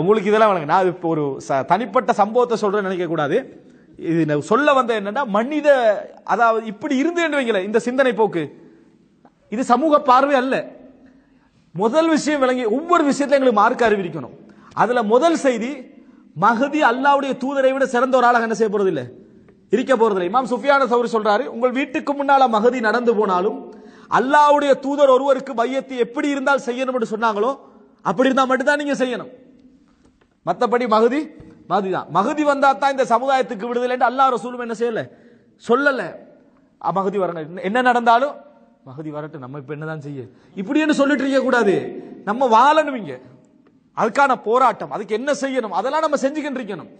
உங்களுக்கு இதெல்லாம் விளங்க நான் இப்போ ஒரு ச தனிப்பட்ட சம்பவத்தை சொல்கிறேன்னு நினைக்கக்கூடாது இது சொல்ல வந்த என்னன்னா மனித அதாவது இப்படி இருந்து வைக்கல இந்த சிந்தனை போக்கு இது சமூக பார்வை அல்ல முதல் விஷயம் விளங்கி ஒவ்வொரு விஷயத்தையும் எங்களுக்கு மார்க்க அறிவிக்கணும் அதில் முதல் செய்தி மகதி அல்லாவுடைய தூதரை விட சிறந்த ஒரு ஆளாக என்ன செய்ய போகிறது இல்லை இருக்க போறதில்லை இமாம் சுஃபியான சௌரி சொல்றாரு உங்கள் வீட்டுக்கு முன்னால மகதி நடந்து போனாலும் அல்லாவுடைய தூதர் ஒருவருக்கு மையத்தை எப்படி இருந்தால் செய்யணும் என்று சொன்னாங்களோ அப்படி இருந்தால் மட்டும்தான் நீங்க செய்யணும் மற்றபடி மகதி மகதி தான் மகதி வந்தா தான் இந்த சமுதாயத்துக்கு என்று அல்லா ரசூலும் என்ன செய்யல சொல்லல மகதி வரணும் என்ன நடந்தாலும் மகதி வரட்டு நம்ம இப்ப என்னதான் செய்ய இப்படின்னு சொல்லிட்டு இருக்க கூடாது நம்ம வாழணும் இங்க அதுக்கான போராட்டம் அதுக்கு என்ன செய்யணும் அதெல்லாம் நம்ம செஞ்சுக்கிட்டு இருக்கணும்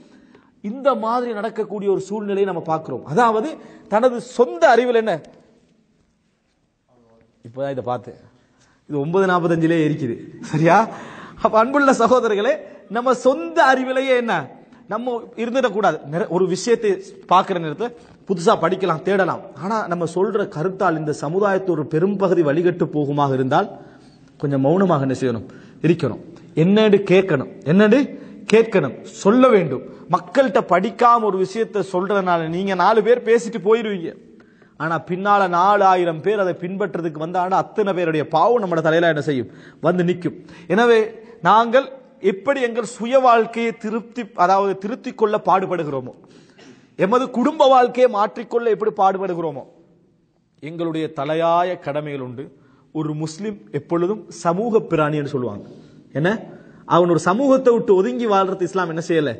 இந்த மாதிரி நடக்கக்கூடிய ஒரு சூழ்நிலையை நம்ம பார்க்குறோம் அதாவது தனது சொந்த அறிவில் என்ன தான் இதை பார்த்து இது ஒன்பது நாற்பத்தஞ்சிலே இருக்குது சரியா அப்போ அன்புள்ள சகோதரர்களே நம்ம சொந்த அறிவிலேயே என்ன நம்ம இருந்துடக்கூடாது ஒரு விஷயத்தை பார்க்குற நேரத்தில் புதுசாக படிக்கலாம் தேடலாம் ஆனால் நம்ம சொல்கிற கருத்தால் இந்த சமுதாயத்தை ஒரு பெரும்பகுதி வழிகட்டு போகுமாக இருந்தால் கொஞ்சம் மௌனமாக என்ன செய்யணும் இருக்கணும் என்னடு கேட்கணும் என்னடு கேட்கணும் சொல்ல வேண்டும் மக்கள்கிட்ட படிக்காம ஒரு விஷயத்த சொல்றதுனால நீங்க நாலு பேர் பேசிட்டு போயிருவீங்க ஆனா பின்னால நாலு ஆயிரம் பேர் அதை பின்பற்றதுக்கு வந்தாங்கன்னா அத்தனை பேருடைய பாவம் நம்ம தலையில என்ன செய்யும் வந்து நிற்கும் எனவே நாங்கள் எப்படி எங்கள் சுய வாழ்க்கையை திருப்தி அதாவது திருத்தி கொள்ள பாடுபடுகிறோமோ எமது குடும்ப வாழ்க்கையை மாற்றிக்கொள்ள எப்படி பாடுபடுகிறோமோ எங்களுடைய தலையாய கடமைகள் உண்டு ஒரு முஸ்லிம் எப்பொழுதும் சமூக பிராணின்னு சொல்லுவாங்க என்ன அவன் ஒரு சமூகத்தை விட்டு ஒதுங்கி வாழ்றது இஸ்லாம் என்ன செய்யலை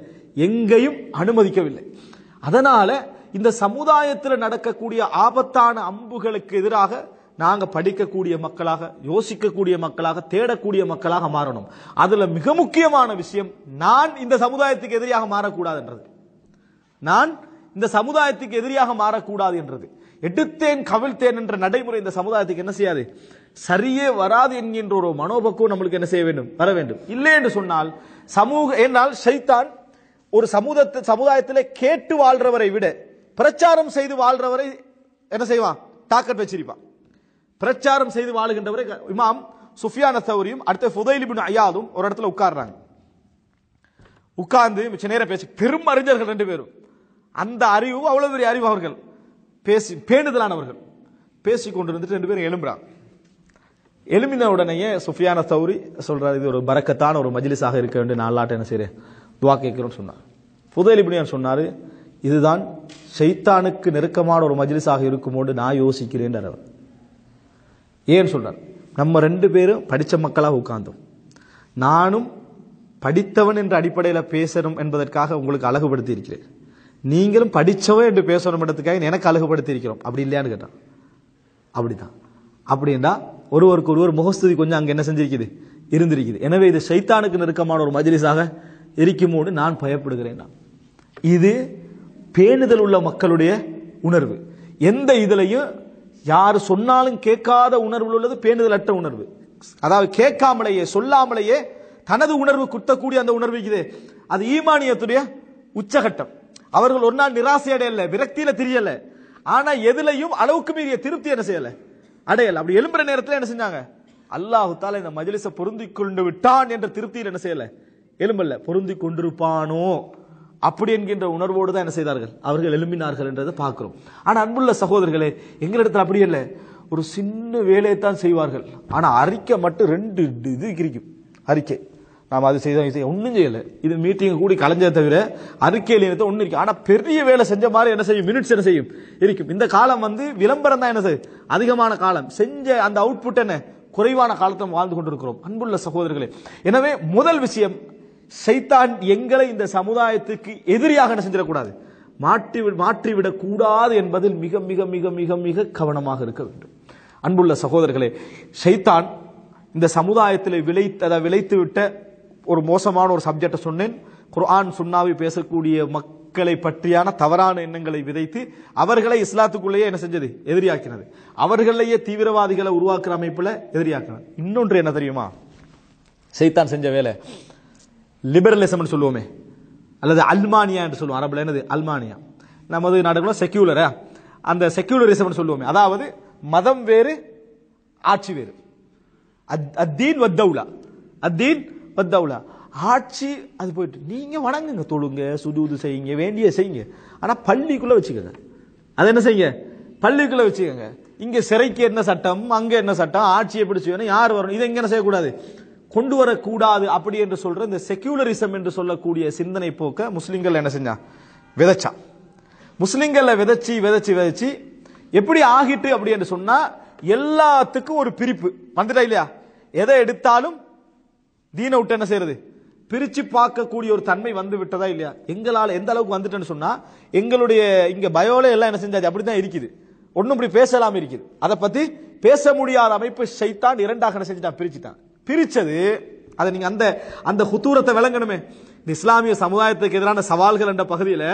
எங்கேயும் அனுமதிக்கவில்லை அதனால இந்த சமுதாயத்தில் நடக்கக்கூடிய ஆபத்தான அம்புகளுக்கு எதிராக நாங்கள் படிக்கக்கூடிய மக்களாக யோசிக்கக்கூடிய மக்களாக தேடக்கூடிய மக்களாக மாறணும் அதில் மிக முக்கியமான விஷயம் நான் இந்த சமுதாயத்துக்கு எதிரியாக மாறக்கூடாதுன்றது நான் இந்த சமுதாயத்துக்கு எதிரியாக மாறக்கூடாது என்றது எடுத்தேன் கவிழ்த்தேன் என்ற நடைமுறை இந்த சமுதாயத்துக்கு என்ன செய்யாது சரியே வராது என்கின்ற ஒரு மனோபக்குவம் நம்மளுக்கு என்ன செய்ய வேண்டும் வர வேண்டும் இல்லை என்று சொன்னால் சமூக என்றால் ஷைத்தான் ஒரு சமூகத்தை சமுதாயத்தில் கேட்டு வாழ்றவரை விட பிரச்சாரம் செய்து வாழ்றவரை என்ன செய்வான் தாக்கட் வச்சிருப்பான் பிரச்சாரம் செய்து வாழுகின்றவரை இமாம் சுஃபியான சௌரியும் அடுத்த ஃபுதைலிபின் ஐயாதும் ஒரு இடத்துல உட்கார்றாங்க உட்கார்ந்து மிச்ச நேரம் பேசி பெரும் அறிஞர்கள் ரெண்டு பேரும் அந்த அறிவு அவ்வளவு பெரிய அறிவு அவர்கள் பேசி பேணுதலானவர்கள் பேசி கொண்டு இருந்துட்டு ரெண்டு பேரும் எழும்புறாங்க எழுமின உடனேயே சுஃபியான சௌரி சொல்கிறார் இது ஒரு பறக்கத்தான ஒரு மஜிலிசாக இருக்க வேண்டிய நாளாட்ட என்ன செய்கிறேன் துவா கேட்கிறோன்னு சொன்னார் புதையலிபடியான் சொன்னார் இதுதான் ஷைத்தானுக்கு நெருக்கமான ஒரு மஜ்லிஸாக இருக்குமோண்டு நான் யோசிக்கிறேன் அவர் ஏன்னு சொல்கிறார் நம்ம ரெண்டு பேரும் படித்த மக்களாக உட்கார்ந்தோம் நானும் படித்தவன் என்ற அடிப்படையில் பேசணும் என்பதற்காக உங்களுக்கு அழகுபடுத்தி இருக்கிறேன் நீங்களும் படித்தவன் என்று பேசணும் இடத்துக்காக எனக்கு அழகுபடுத்தி இருக்கிறோம் அப்படி இல்லையான்னு கேட்டான் அப்படி தான் அப்படின்னா ஒருவருக்கு ஒருவர் முகஸ்துதி கொஞ்சம் அங்கே என்ன செஞ்சிருக்குது இருந்திருக்குது எனவே இது சைத்தானுக்கு நெருக்கமான ஒரு மஜிலிஸாக இருக்குமோடு நான் பயப்படுகிறேன் நான் இது பேணுதல் உள்ள மக்களுடைய உணர்வு எந்த இதுலையும் யார் சொன்னாலும் கேட்காத உணர்வு உள்ளது பேணுதல் அற்ற உணர்வு அதாவது கேட்காமலேயே சொல்லாமலேயே தனது உணர்வு குத்தக்கூடிய அந்த உணர்வு இது அது ஈமானியத்துடைய உச்சகட்டம் அவர்கள் ஒரு நாள் நிராசையடையல விரக்தியில தெரியல ஆனா எதுலையும் அளவுக்கு மீறிய திருப்தி என்ன செய்யலை அடையல் அப்படி எழும்புற நேரத்தில் என்ன செஞ்சாங்க அல்லாஹு தால இந்த மஜிலிச பொருந்தி கொண்டு விட்டான் என்ற திருப்தியில் என்ன செய்யல எலும்பல்ல பொருந்தி கொண்டிருப்பானோ அப்படி என்கின்ற உணர்வோடு தான் என்ன செய்தார்கள் அவர்கள் எழும்பினார்கள் என்றதை பார்க்கிறோம் ஆனால் அன்புள்ள சகோதரர்களே எங்களிடத்தில் அப்படி இல்லை ஒரு சின்ன வேலையை தான் செய்வார்கள் ஆனால் அறிக்கை மட்டும் ரெண்டு இது கிரிக்கும் அறிக்கை நாம் அது செய்தோம் இது ஒன்றும் செய்யலை இது மீட்டிங் கூடி கலைஞ்சதை தவிர அறிக்கையில் இருந்து ஒன்றும் இருக்கு ஆனால் பெரிய வேலை செஞ்ச மாதிரி என்ன செய்யும் மினிட்ஸ் என்ன செய்யும் இருக்கும் இந்த காலம் வந்து விளம்பரம் தான் என்ன செய்யும் அதிகமான காலம் செஞ்ச அந்த அவுட்புட் என்ன குறைவான காலத்தில் வாழ்ந்து கொண்டிருக்கிறோம் அன்புள்ள சகோதரர்களே எனவே முதல் விஷயம் சைத்தான் எங்களை இந்த சமுதாயத்துக்கு எதிரியாக என்ன செஞ்சிடக்கூடாது மாற்றி மாற்றிவிடக் கூடாது என்பதில் மிக மிக மிக மிக மிக கவனமாக இருக்க வேண்டும் அன்புள்ள சகோதரர்களே சைத்தான் இந்த சமுதாயத்தில் விளைத்த விளைத்து விட்ட ஒரு மோசமான ஒரு சப்ஜெக்டை சொன்னேன் குர்ஆன் சுண்ணாவை பேசக்கூடிய மக்களை பற்றியான தவறான எண்ணங்களை விதைத்து அவர்களை இஸ்லாத்துக்குள்ளேயே என்ன செஞ்சது எதிரியாக்கினது அவர்களையே தீவிரவாதிகளை உருவாக்குற அமைப்பில் எதிரியாக்கினது இன்னொன்று என்ன தெரியுமா செய்தான் செஞ்ச வேலை லிபரலிசம்னு சொல்லுவோமே அல்லது அல்மானியா என்று சொல்லுவோம் அரபில் என்னது அல்மானியா நமது நாடுகளும் செக்யூலரா அந்த செக்யூலரிசம்னு சொல்லுவோமே அதாவது மதம் வேறு ஆட்சி வேறு அத்தீன் வத்தவுலா அத்தீன் வந்தவுலா ஆட்சி அது போயிட்டு நீங்கள் வணங்குங்க தொழுங்க சுஜூது செய்யுங்க வேண்டிய செய்யுங்க ஆனால் பள்ளிக்குள்ளே வச்சுக்கோங்க அது என்ன செய்யுங்க பள்ளிக்குள்ளே வச்சுக்கோங்க இங்கே சிறைக்கு என்ன சட்டம் அங்கே என்ன சட்டம் ஆட்சியை எப்படி செய்யணும் யார் வரணும் இதை எங்கே செய்யக்கூடாது கொண்டு வரக்கூடாது அப்படி என்று சொல்கிற இந்த செக்யூலரிசம் என்று சொல்லக்கூடிய சிந்தனை போக்க முஸ்லீம்கள் என்ன செஞ்சா விதைச்சா முஸ்லீம்களில் விதைச்சி விதைச்சி விதைச்சி எப்படி ஆகிட்டு அப்படி என்று சொன்னால் எல்லாத்துக்கும் ஒரு பிரிப்பு வந்துட்டா இல்லையா எதை எடுத்தாலும் தீனை விட்டு என்ன செய்யறது பிரிச்சு பார்க்கக்கூடிய ஒரு தன்மை வந்து விட்டதா இல்லையா எங்களால் எந்த அளவுக்கு வந்துட்டேன்னு சொன்னா எங்களுடைய இங்க பயோல எல்லாம் என்ன செஞ்சாது அப்படிதான் இருக்குது ஒன்றும் இப்படி பேசலாம் இருக்குது அதை பத்தி பேச முடியாத அமைப்பு செய்தான் இரண்டாக என்ன செஞ்சுட்டான் பிரிச்சுட்டான் பிரிச்சது அதை நீங்க அந்த அந்த குத்தூரத்தை விளங்கணுமே இந்த இஸ்லாமிய சமுதாயத்துக்கு எதிரான சவால்கள் என்ற பகுதியில்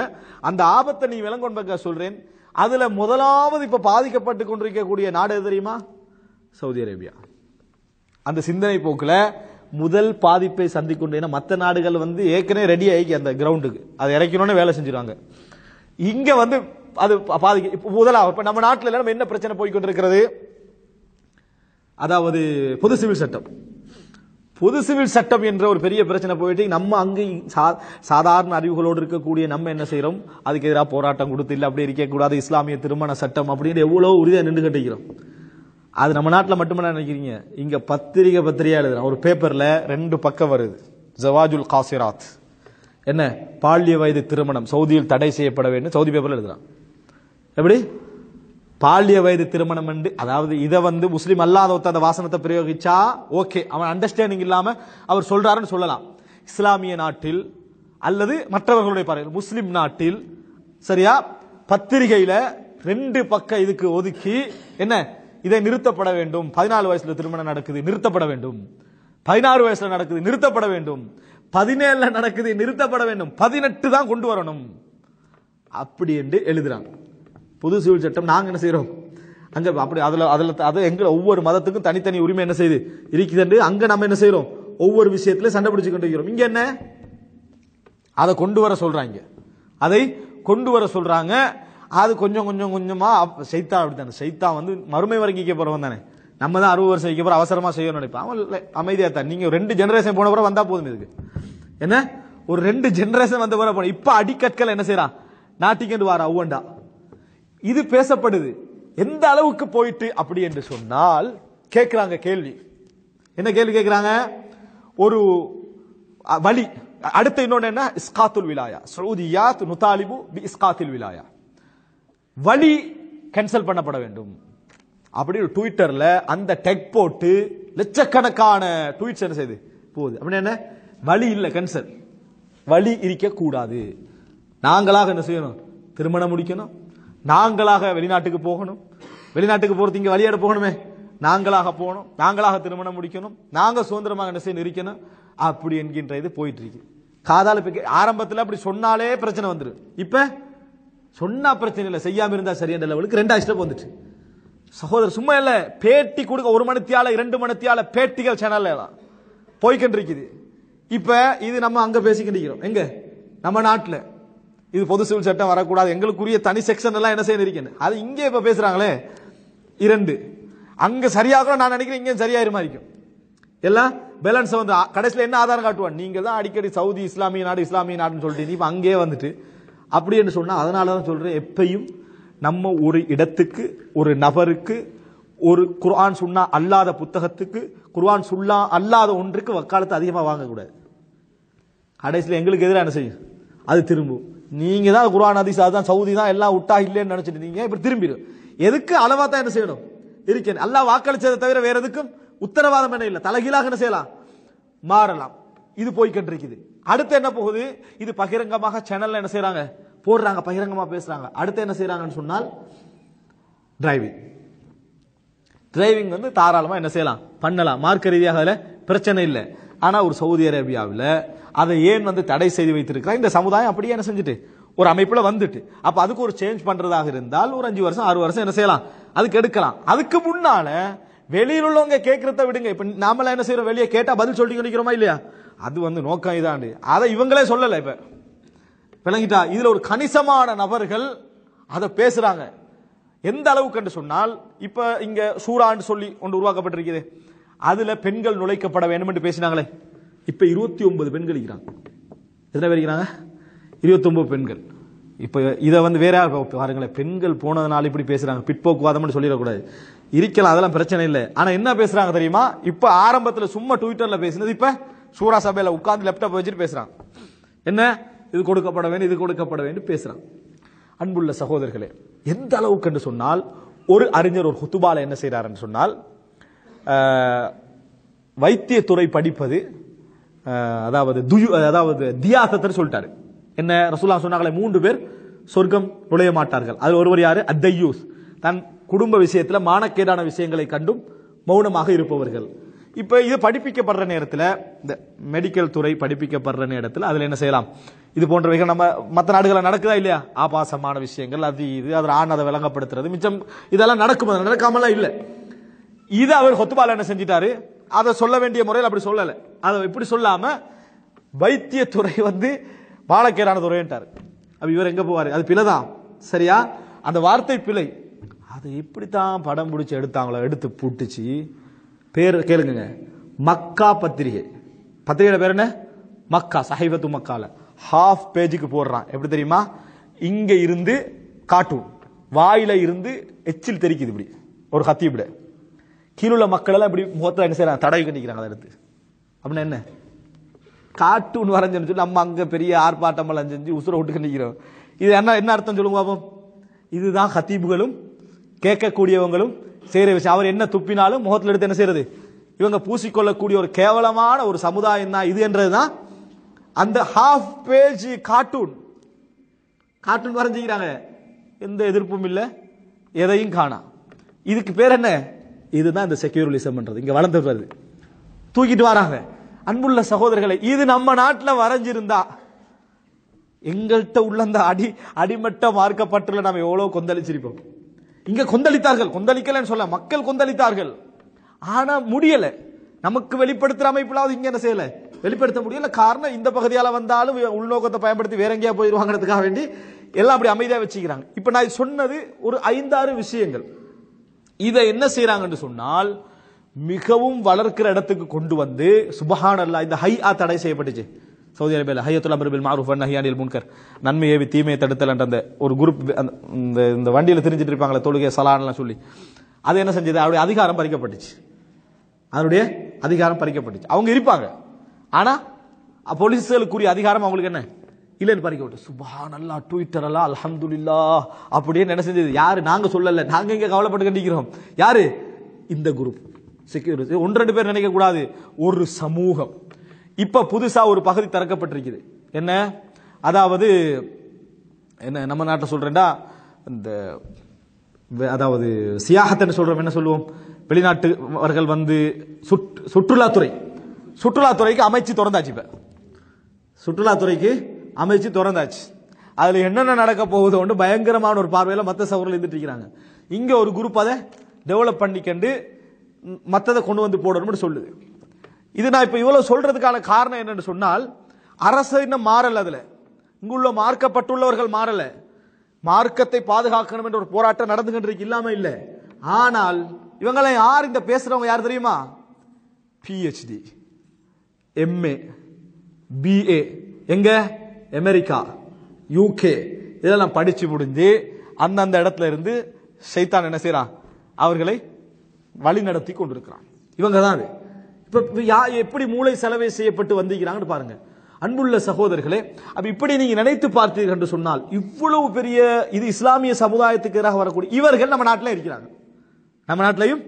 அந்த ஆபத்தை நீ விளங்கொண்பக்க சொல்றேன் அதுல முதலாவது இப்ப பாதிக்கப்பட்டு கொண்டிருக்கக்கூடிய நாடு தெரியுமா சவுதி அரேபியா அந்த சிந்தனை போக்குல முதல் பாதிப்பை சந்திக்கொண்டு ஏன்னா மற்ற நாடுகள் வந்து ஏற்கனவே ரெடி ஆகி அந்த கிரவுண்டுக்கு அதை இறக்கணும்னு வேலை செஞ்சிருவாங்க இங்க வந்து அது பாதிக்கு இப்போ முதலாக இப்போ நம்ம நாட்டில் நம்ம என்ன பிரச்சனை போய்கொண்டிருக்கிறது அதாவது பொது சிவில் சட்டம் பொது சிவில் சட்டம் என்ற ஒரு பெரிய பிரச்சனை போயிட்டு நம்ம அங்கு சா சாதாரண அறிவுகளோடு இருக்கக்கூடிய நம்ம என்ன செய்கிறோம் அதுக்கு எதிராக போராட்டம் கொடுத்து இல்லை அப்படி இருக்கக்கூடாது இஸ்லாமிய திருமண சட்டம் அப்படின்னு எவ்வளோ உறுதியாக நின்று கட்டிக்கிறோம் அது நம்ம நாட்டில் மட்டுமே நினைக்கிறீங்க இங்கே பத்திரிகை பத்திரிகையாக எழுதுறேன் ஒரு பேப்பரில் ரெண்டு பக்கம் வருது ஜவாஜுல் காசிராத் என்ன பால்ய வயது திருமணம் சவுதியில் தடை செய்யப்பட வேண்டும் சவுதி பேப்பரில் எழுதுறான் எப்படி பால்ய வயது திருமணம் என்று அதாவது இதை வந்து முஸ்லீம் அல்லாத ஒருத்த அந்த வாசனத்தை பிரயோகிச்சா ஓகே அவன் அண்டர்ஸ்டாண்டிங் இல்லாமல் அவர் சொல்றாருன்னு சொல்லலாம் இஸ்லாமிய நாட்டில் அல்லது மற்றவர்களுடைய பாருங்கள் முஸ்லீம் நாட்டில் சரியா பத்திரிகையில் ரெண்டு பக்கம் இதுக்கு ஒதுக்கி என்ன இதை நிறுத்தப்பட வேண்டும் பதினாலு வயசுல திருமணம் நடக்குது நிறுத்தப்பட வேண்டும் பதினாறு வயசுல நடக்குது நிறுத்தப்பட வேண்டும் பதினேழுல நடக்குது நிறுத்தப்பட வேண்டும் பதினெட்டு தான் கொண்டு வரணும் அப்படி என்று எழுதுறாங்க புது சிவில் சட்டம் நாங்க என்ன செய்யறோம் அங்க அப்படி அதுல அதுல அது எங்க ஒவ்வொரு மதத்துக்கும் தனித்தனி உரிமை என்ன செய்யுது இருக்குதுண்டு அங்க நம்ம என்ன செய்யறோம் ஒவ்வொரு விஷயத்துல சண்டை பிடிச்சு கொண்டு இருக்கிறோம் இங்க என்ன அதை கொண்டு வர சொல்றாங்க அதை கொண்டு வர சொல்றாங்க அது கொஞ்சம் கொஞ்சம் கொஞ்சமாக சைத்தா அப்படி தானே சைத்தா வந்து மறுமை வரைக்கிக்க போகிறவன் தானே நம்ம தான் அறுபது வருஷம் வைக்க போகிற அவசரமாக செய்யணும்னு நினைப்பான் அவன் அமைதியாக தான் நீங்கள் ரெண்டு ஜென்ரேஷன் போன பிறகு வந்தால் போதும் இதுக்கு என்ன ஒரு ரெண்டு ஜென்ரேஷன் வந்த பிறகு போன இப்போ அடிக்கற்கள் என்ன செய்கிறான் நாட்டிக்கண்டு வாரா அவண்டா இது பேசப்படுது எந்த அளவுக்கு போயிட்டு அப்படி என்று சொன்னால் கேட்குறாங்க கேள்வி என்ன கேள்வி கேட்குறாங்க ஒரு வழி அடுத்து இன்னொன்று என்ன இஸ்காத்துல் விலாயா சவுதியாத் நுதாலிபு பி இஸ்காத்துல் விலாயா வழி கேன்சல் பண்ணப்பட வேண்டும் அப்படின்னு ட்விட்டர்ல அந்த டெக் போட்டு லட்சக்கணக்கான ட்வீட்ஸ் என்ன செய்து போகுது அப்படின்னு என்ன வழி இல்லை கேன்சல் வழி இருக்கக்கூடாது நாங்களாக என்ன செய்யணும் திருமணம் முடிக்கணும் நாங்களாக வெளிநாட்டுக்கு போகணும் வெளிநாட்டுக்கு போகிறது இங்கே வழியாட போகணுமே நாங்களாக போகணும் நாங்களாக திருமணம் முடிக்கணும் நாங்கள் சுதந்திரமாக என்ன செய்யணும் இருக்கணும் அப்படி என்கின்ற இது போயிட்டு இருக்கு காதால் ஆரம்பத்தில் அப்படி சொன்னாலே பிரச்சனை வந்துடும் இப்போ சொன்னா பிரச்சனை இல்லை செய்யாம இருந்தா சரியான லெவலுக்கு ரெண்டாவது ஸ்டெப் வந்துச்சு சகோதரர் சும்மா இல்ல பேட்டி கொடுக்க ஒரு மணித்தியால இரண்டு மணித்தியால பேட்டிகள் சேனல் எல்லாம் போய்கின்றிருக்குது இப்ப இது நம்ம அங்க பேசிக்கிட்டு எங்க நம்ம நாட்டில் இது பொது சிவில் சட்டம் வரக்கூடாது எங்களுக்குரிய தனி செக்ஷன் எல்லாம் என்ன செய்ய இருக்கேன் அது இங்கே இப்ப பேசுறாங்களே இரண்டு அங்க சரியாக நான் நினைக்கிறேன் இங்கே சரியாயிரு மாதிரி இருக்கும் எல்லாம் பேலன்ஸ் வந்து கடைசியில் என்ன ஆதாரம் காட்டுவான் நீங்க தான் அடிக்கடி சவுதி இஸ்லாமிய நாடு இஸ்லாமிய நாடுன்னு சொல்லிட்டு இப்ப அங்கே வந்துட்டு அப்படின்னு சொன்னால் அதனால தான் சொல்கிறேன் எப்பையும் நம்ம ஒரு இடத்துக்கு ஒரு நபருக்கு ஒரு குர்ஆன் சுண்ணா அல்லாத புத்தகத்துக்கு குர்ஆன் சுல்லா அல்லாத ஒன்றுக்கு வக்காலத்தை அதிகமாக வாங்கக்கூடாது கடைசியில் எங்களுக்கு எதிராக என்ன செய்யும் அது திரும்பும் நீங்கள் தான் குர்ஆன் அதிசா அதுதான் சவுதி தான் எல்லாம் விட்டா இல்லைன்னு நினச்சிட்டு இப்போ இப்படி திரும்பிடும் எதுக்கு அளவாக தான் என்ன செய்யணும் இருக்கேன் அல்லா வாக்களிச்சதை தவிர வேறு எதுக்கும் உத்தரவாதம் என்ன இல்லை தலைகீழாக என்ன செய்யலாம் மாறலாம் இது போய்கிட்டு இருக்குது அடுத்து என்ன போகுது இது பகிரங்கமாக சேனல்ல என்ன செய்யறாங்க போடுறாங்க பகிரங்கமா பேசுறாங்க அடுத்து என்ன செய்யறாங்கன்னு சொன்னால் டிரைவிங் டிரைவிங் வந்து தாராளமாக என்ன செய்யலாம் பண்ணலாம் மார்க்க ரீதியாக அதில் பிரச்சனை இல்லை ஆனால் ஒரு சவுதி அரேபியாவில் அதை ஏன் வந்து தடை செய்து வைத்திருக்கிறா இந்த சமுதாயம் அப்படியே என்ன செஞ்சுட்டு ஒரு அமைப்பில் வந்துட்டு அப்போ அதுக்கு ஒரு சேஞ்ச் பண்ணுறதாக இருந்தால் ஒரு அஞ்சு வருஷம் ஆறு வருஷம் என்ன செய்யலாம் அதுக்கு எடுக்கலாம் அதுக்கு முன்னால வெளியில் உள்ளவங்க கேட்கறத விடுங்க இப்போ நாமெல்லாம் என்ன செய்யறோம் வெளியே கேட்டால் பதில் சொல்லிட்டு நினைக்கிறோமா இல்லையா அது வந்து நோக்கம் இதாண்டு அதை இவங்களே சொல்லலை இப்போ விளங்கிட்டா இதில் ஒரு கணிசமான நபர்கள் அதை பேசுகிறாங்க எந்த அளவுக்கு சொன்னால் இப்போ இங்கே சூறாண்டு சொல்லி ஒன்று உருவாக்கப்பட்டிருக்குது அதில் பெண்கள் நுழைக்கப்பட வேண்டும் என்று பேசினாங்களே இப்போ இருபத்தி ஒன்பது பெண்கள் இருக்கிறாங்க எத்தனை பேர் இருக்கிறாங்க இருபத்தொம்பது பெண்கள் இப்போ இதை வந்து வேற பாருங்களேன் பெண்கள் போனதுனால இப்படி பேசுகிறாங்க பிற்போக்குவாதம்னு சொல்லிடக்கூடாது இருக்கலாம் அதெல்லாம் பிரச்சனை இல்லை ஆனால் என்ன பேசுகிறாங்க தெரியுமா இப்போ ஆரம்பத்தில் சும்மா ட்விட்டரில் பேசினது இப்போ சூரா சபையில் உட்காந்து லேப்டாப் வச்சுட்டு பேசுகிறான் என்ன இது கொடுக்கப்பட வேண்டும் இது கொடுக்கப்பட வேண்டும் பேசுகிறான் அன்புள்ள சகோதரர்களே எந்த அளவுக்கு என்று சொன்னால் ஒரு அறிஞர் ஒரு ஹுத்துபால என்ன செய்கிறாருன்னு சொன்னால் வைத்தியத்துறை படிப்பது அதாவது துயு அதாவது தியாசத்தர் சொல்லிட்டாரு என்ன ரசூலா சொன்னாங்களே மூன்று பேர் சொர்க்கம் நுழைய மாட்டார்கள் அது ஒருவர் யாரு அத்தையூஸ் தன் குடும்ப விஷயத்தில் மானக்கேடான விஷயங்களை கண்டும் மௌனமாக இருப்பவர்கள் இப்போ இது படிப்பிக்கப்படுற நேரத்தில் இந்த மெடிக்கல் துறை படிப்பிக்கப்படுற நேரத்தில் அதில் என்ன செய்யலாம் இது போன்றவைகள் நம்ம மற்ற நாடுகளில் நடக்குதா இல்லையா ஆபாசமான விஷயங்கள் அது இது அதில் ஆண் அதை விளங்கப்படுத்துறது மிச்சம் இதெல்லாம் நடக்கும் நடக்காமலாம் இல்லை இது அவர் ஹொத்துபால என்ன செஞ்சிட்டாரு அதை சொல்ல வேண்டிய முறையில் அப்படி சொல்லலை அதை இப்படி சொல்லாமல் வைத்தியத்துறை வந்து வாழக்கேரான துறைன்ட்டார் அப்போ இவர் எங்கே போவார் அது பிழை தான் சரியா அந்த வார்த்தை பிழை அது இப்படித்தான் படம் பிடிச்சி எடுத்தாங்களோ எடுத்து பூட்டுச்சு பேர் கேளுங்க மக்கா பத்திரிகை பத்திரிகையோட பேர் என்ன மக்கா சஹிபத்து மக்கால ஹாஃப் பேஜுக்கு போடுறான் எப்படி தெரியுமா இங்க இருந்து காட்டும் வாயில இருந்து எச்சில் தெரிக்குது இப்படி ஒரு கீழே உள்ள மக்கள் எல்லாம் இப்படி முகத்தில் என்ன செய்யறாங்க தடவி கண்டிக்கிறாங்க அதை எடுத்து அப்படின்னா என்ன கார்ட்டூன் வரைஞ்சோன்னு சொல்லி நம்ம அங்கே பெரிய ஆர்ப்பாட்டம் எல்லாம் செஞ்சு உசுரை விட்டு கண்டிக்கிறோம் இது என்ன என்ன அர்த்தம் சொல்லுங்க இதுதான் ஹத்தீபுகளும் கேட்கக்கூடியவங்களும் செய்கிற விஷயம் அவர் என்ன துப்பினாலும் முகத்தில் எடுத்து என்ன செய்யறது இவங்க பூசிக்கொள்ளக்கூடிய ஒரு கேவலமான ஒரு சமுதாயம் தான் இது என்றதுதான் அந்த ஹாஃப் பேஜ் கார்ட்டூன் கார்ட்டூன் வரைஞ்சிக்கிறாங்க எந்த எதிர்ப்பும் இல்லை எதையும் காணாம் இதுக்கு பேர் என்ன இதுதான் இந்த செக்யூரலிசம் பண்றது இங்க வளர்ந்து வருது தூக்கிட்டு வராங்க அன்புள்ள சகோதரர்களை இது நம்ம நாட்டில் வரைஞ்சிருந்தா எங்கள்கிட்ட உள்ள அந்த அடி அடிமட்ட மார்க்கப்பட்டுள்ள நம்ம எவ்வளோ கொந்தளிச்சிருப்போம் இங்க கொந்தளித்தார்கள் கொந்தளிக்கலன்னு சொல்ல மக்கள் கொந்தளித்தார்கள் ஆனா முடியல நமக்கு வெளிப்படுத்துற அமைப்புலாவது இங்க என்ன செய்யல வெளிப்படுத்த முடியல காரணம் இந்த பகுதியால வந்தாலும் உள்நோக்கத்தை பயன்படுத்தி வேற எங்கேயா போயிடுவாங்கிறதுக்காக வேண்டி எல்லாம் அப்படி அமைதியா வச்சுக்கிறாங்க இப்ப நான் சொன்னது ஒரு ஐந்தாறு விஷயங்கள் இதை என்ன செய்யறாங்கன்னு சொன்னால் மிகவும் வளர்க்கிற இடத்துக்கு கொண்டு வந்து சுபஹான் அல்லா இந்த ஹை ஆ தடை செய்யப்பட்டுச்சு சவுதி அரேபியாவில் ஹையத்துல் அமர்பில் மாரூஃப் நஹியானில் முன்கர் நன்மை ஏவி தீமையை தடுத்தல் அந்த ஒரு குரூப் அந்த இந்த வண்டியில் திரிஞ்சிட்டு இருப்பாங்களே தொழுகை சலான்லாம் சொல்லி அது என்ன செஞ்சது அவருடைய அதிகாரம் பறிக்கப்பட்டுச்சு அதனுடைய அதிகாரம் பறிக்கப்பட்டுச்சு அவங்க இருப்பாங்க ஆனால் போலீஸ்களுக்குரிய அதிகாரம் அவங்களுக்கு என்ன இல்லைன்னு பறிக்கப்பட்டு சுபா நல்லா ட்விட்டர் அல்லா அலமதுல்லா அப்படின்னு என்ன செஞ்சது யார் நாங்கள் சொல்லலை நாங்கள் இங்கே கவலைப்பட்டு கண்டிக்கிறோம் யார் இந்த குரூப் செக்யூரிட்டி ஒன்று ரெண்டு பேர் நினைக்கக்கூடாது ஒரு சமூகம் இப்போ புதுசாக ஒரு பகுதி திறக்கப்பட்டிருக்குது என்ன அதாவது என்ன நம்ம நாட்டில் சொல்றேன்டா இந்த அதாவது சியாகத்தை சொல்கிறோம் என்ன சொல்லுவோம் வெளிநாட்டுவர்கள் வந்து சுற்று சுற்றுலாத்துறை சுற்றுலாத்துறைக்கு அமைச்சு திறந்தாச்சு இப்போ சுற்றுலாத்துறைக்கு அமைச்சு திறந்தாச்சு அதில் என்னென்ன நடக்க போகுதோன்னு பயங்கரமான ஒரு பார்வையில் மற்ற சவரில் இருந்துட்டு இருக்கிறாங்க இங்கே ஒரு குரூப் அதை டெவலப் பண்ணிக்கண்டு மற்றதை கொண்டு வந்து போடணும்னு சொல்லுது இது நான் இப்போ இவ்வளோ சொல்றதுக்கான காரணம் என்னன்னு சொன்னால் அரசு இன்னும் மாறலை அதில் இங்குள்ள மார்க்கப்பட்டுள்ளவர்கள் மாறலை மார்க்கத்தை பாதுகாக்கணும் என்ற ஒரு போராட்டம் நடந்துகிட்டு இல்லாம இல்லை ஆனால் இவங்களை யார் இந்த பேசுறவங்க யார் தெரியுமா பிஹெச்டி எம்ஏ பிஏ எங்க அமெரிக்கா யூகே இதெல்லாம் படிச்சு முடிஞ்சு அந்தந்த இடத்துல இருந்து சைத்தான் என்ன செய்யறான் அவர்களை வழி நடத்தி கொண்டிருக்கிறான் இவங்க தான் அது இப்போ எப்படி மூளை செலவை செய்யப்பட்டு வந்திருக்கிறாங்கன்னு பாருங்க அன்புள்ள சகோதரர்களே அப்ப இப்படி நீங்க நினைத்து பார்த்தீர்கள் என்று சொன்னால் இவ்வளவு பெரிய இது இஸ்லாமிய சமுதாயத்துக்கு எதிராக வரக்கூடிய இவர்கள் நம்ம நாட்டில் இருக்கிறாங்க நம்ம நாட்டிலையும்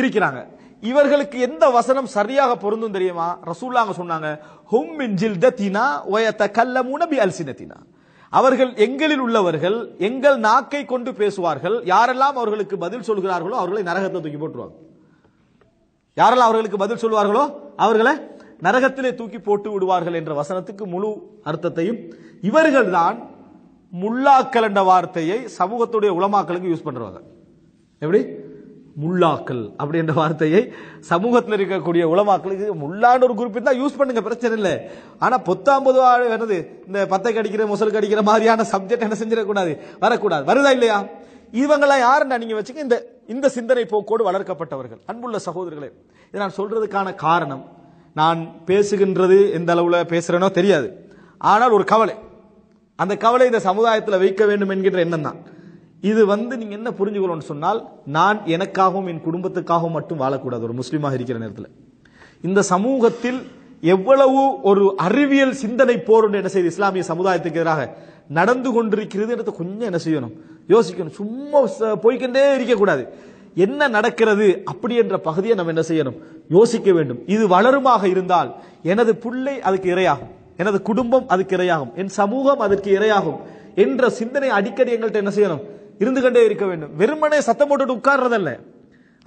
இருக்கிறாங்க இவர்களுக்கு எந்த வசனம் சரியாக பொருந்தும் தெரியுமா ரசூல்லாங்க சொன்னாங்க ஹும் மின் ஜில்தத்தினா ஒயத்த கல்லமுன பி அல்சினத்தினா அவர்கள் எங்களில் உள்ளவர்கள் எங்கள் நாக்கை கொண்டு பேசுவார்கள் யாரெல்லாம் அவர்களுக்கு பதில் சொல்கிறார்களோ அவர்களை நரகத்தை தூக்கி போட்டுருவாங்க யாரெல்லாம் அவர்களுக்கு பதில் சொல்வார்களோ அவர்களை நரகத்திலே தூக்கி போட்டு விடுவார்கள் என்ற வசனத்துக்கு முழு அர்த்தத்தையும் இவர்கள் தான் முல்லாக்கள் என்ற வார்த்தையை சமூகத்துடைய உளமாக்களுக்கு யூஸ் பண்றாங்க எப்படி முல்லாக்கள் என்ற வார்த்தையை சமூகத்தில் இருக்கக்கூடிய உலமாக்களுக்கு முல்லான்னு ஒரு குறிப்பிட்டு தான் யூஸ் பண்ணுங்க பிரச்சனை இல்லை ஆனால் பொத்தாம் பொதுவாக வருது இந்த பத்தை கடிக்கிற முசலுக்கு அடிக்கிற மாதிரியான சப்ஜெக்ட் என்ன செஞ்சிடக்கூடாது வரக்கூடாது வருதா இல்லையா இவங்கெல்லாம் யாருன்னா நீங்க வச்சுக்க இந்த இந்த சிந்தனை போக்கோடு வளர்க்கப்பட்டவர்கள் அன்புள்ள சகோதரர்களே இதை நான் சொல்றதுக்கான காரணம் நான் பேசுகின்றது எந்த அளவில் பேசுகிறேனோ தெரியாது ஆனால் ஒரு கவலை அந்த கவலை இந்த சமுதாயத்தில் வைக்க வேண்டும் என்கின்ற எண்ணம் தான் இது வந்து நீங்கள் என்ன புரிஞ்சுக்கணும்னு சொன்னால் நான் எனக்காகவும் என் குடும்பத்துக்காகவும் மட்டும் வாழக்கூடாது ஒரு முஸ்லீமாக இருக்கிற நேரத்தில் இந்த சமூகத்தில் எவ்வளவு ஒரு அறிவியல் சிந்தனை போர் என்ன செய்து இஸ்லாமிய சமுதாயத்துக்கு எதிராக நடந்து கொண்டிருக்கிறது எனக்கு கொஞ்சம் என்ன செய்யணும் யோசிக்கணும் சும்மா போய்கின்றே இருக்கக்கூடாது என்ன நடக்கிறது அப்படி என்ற பகுதியை நம்ம என்ன செய்யணும் யோசிக்க வேண்டும் இது வளருமாக இருந்தால் எனது பிள்ளை அதுக்கு இரையாகும் எனது குடும்பம் அதுக்கு இரையாகும் என் சமூகம் அதற்கு இரையாகும் என்ற சிந்தனை அடிக்கடி எங்கள்கிட்ட என்ன செய்யணும் இருந்து கொண்டே இருக்க வேண்டும் வெறுமனே சத்தம் போட்டுட்டு உட்கார்றதல்ல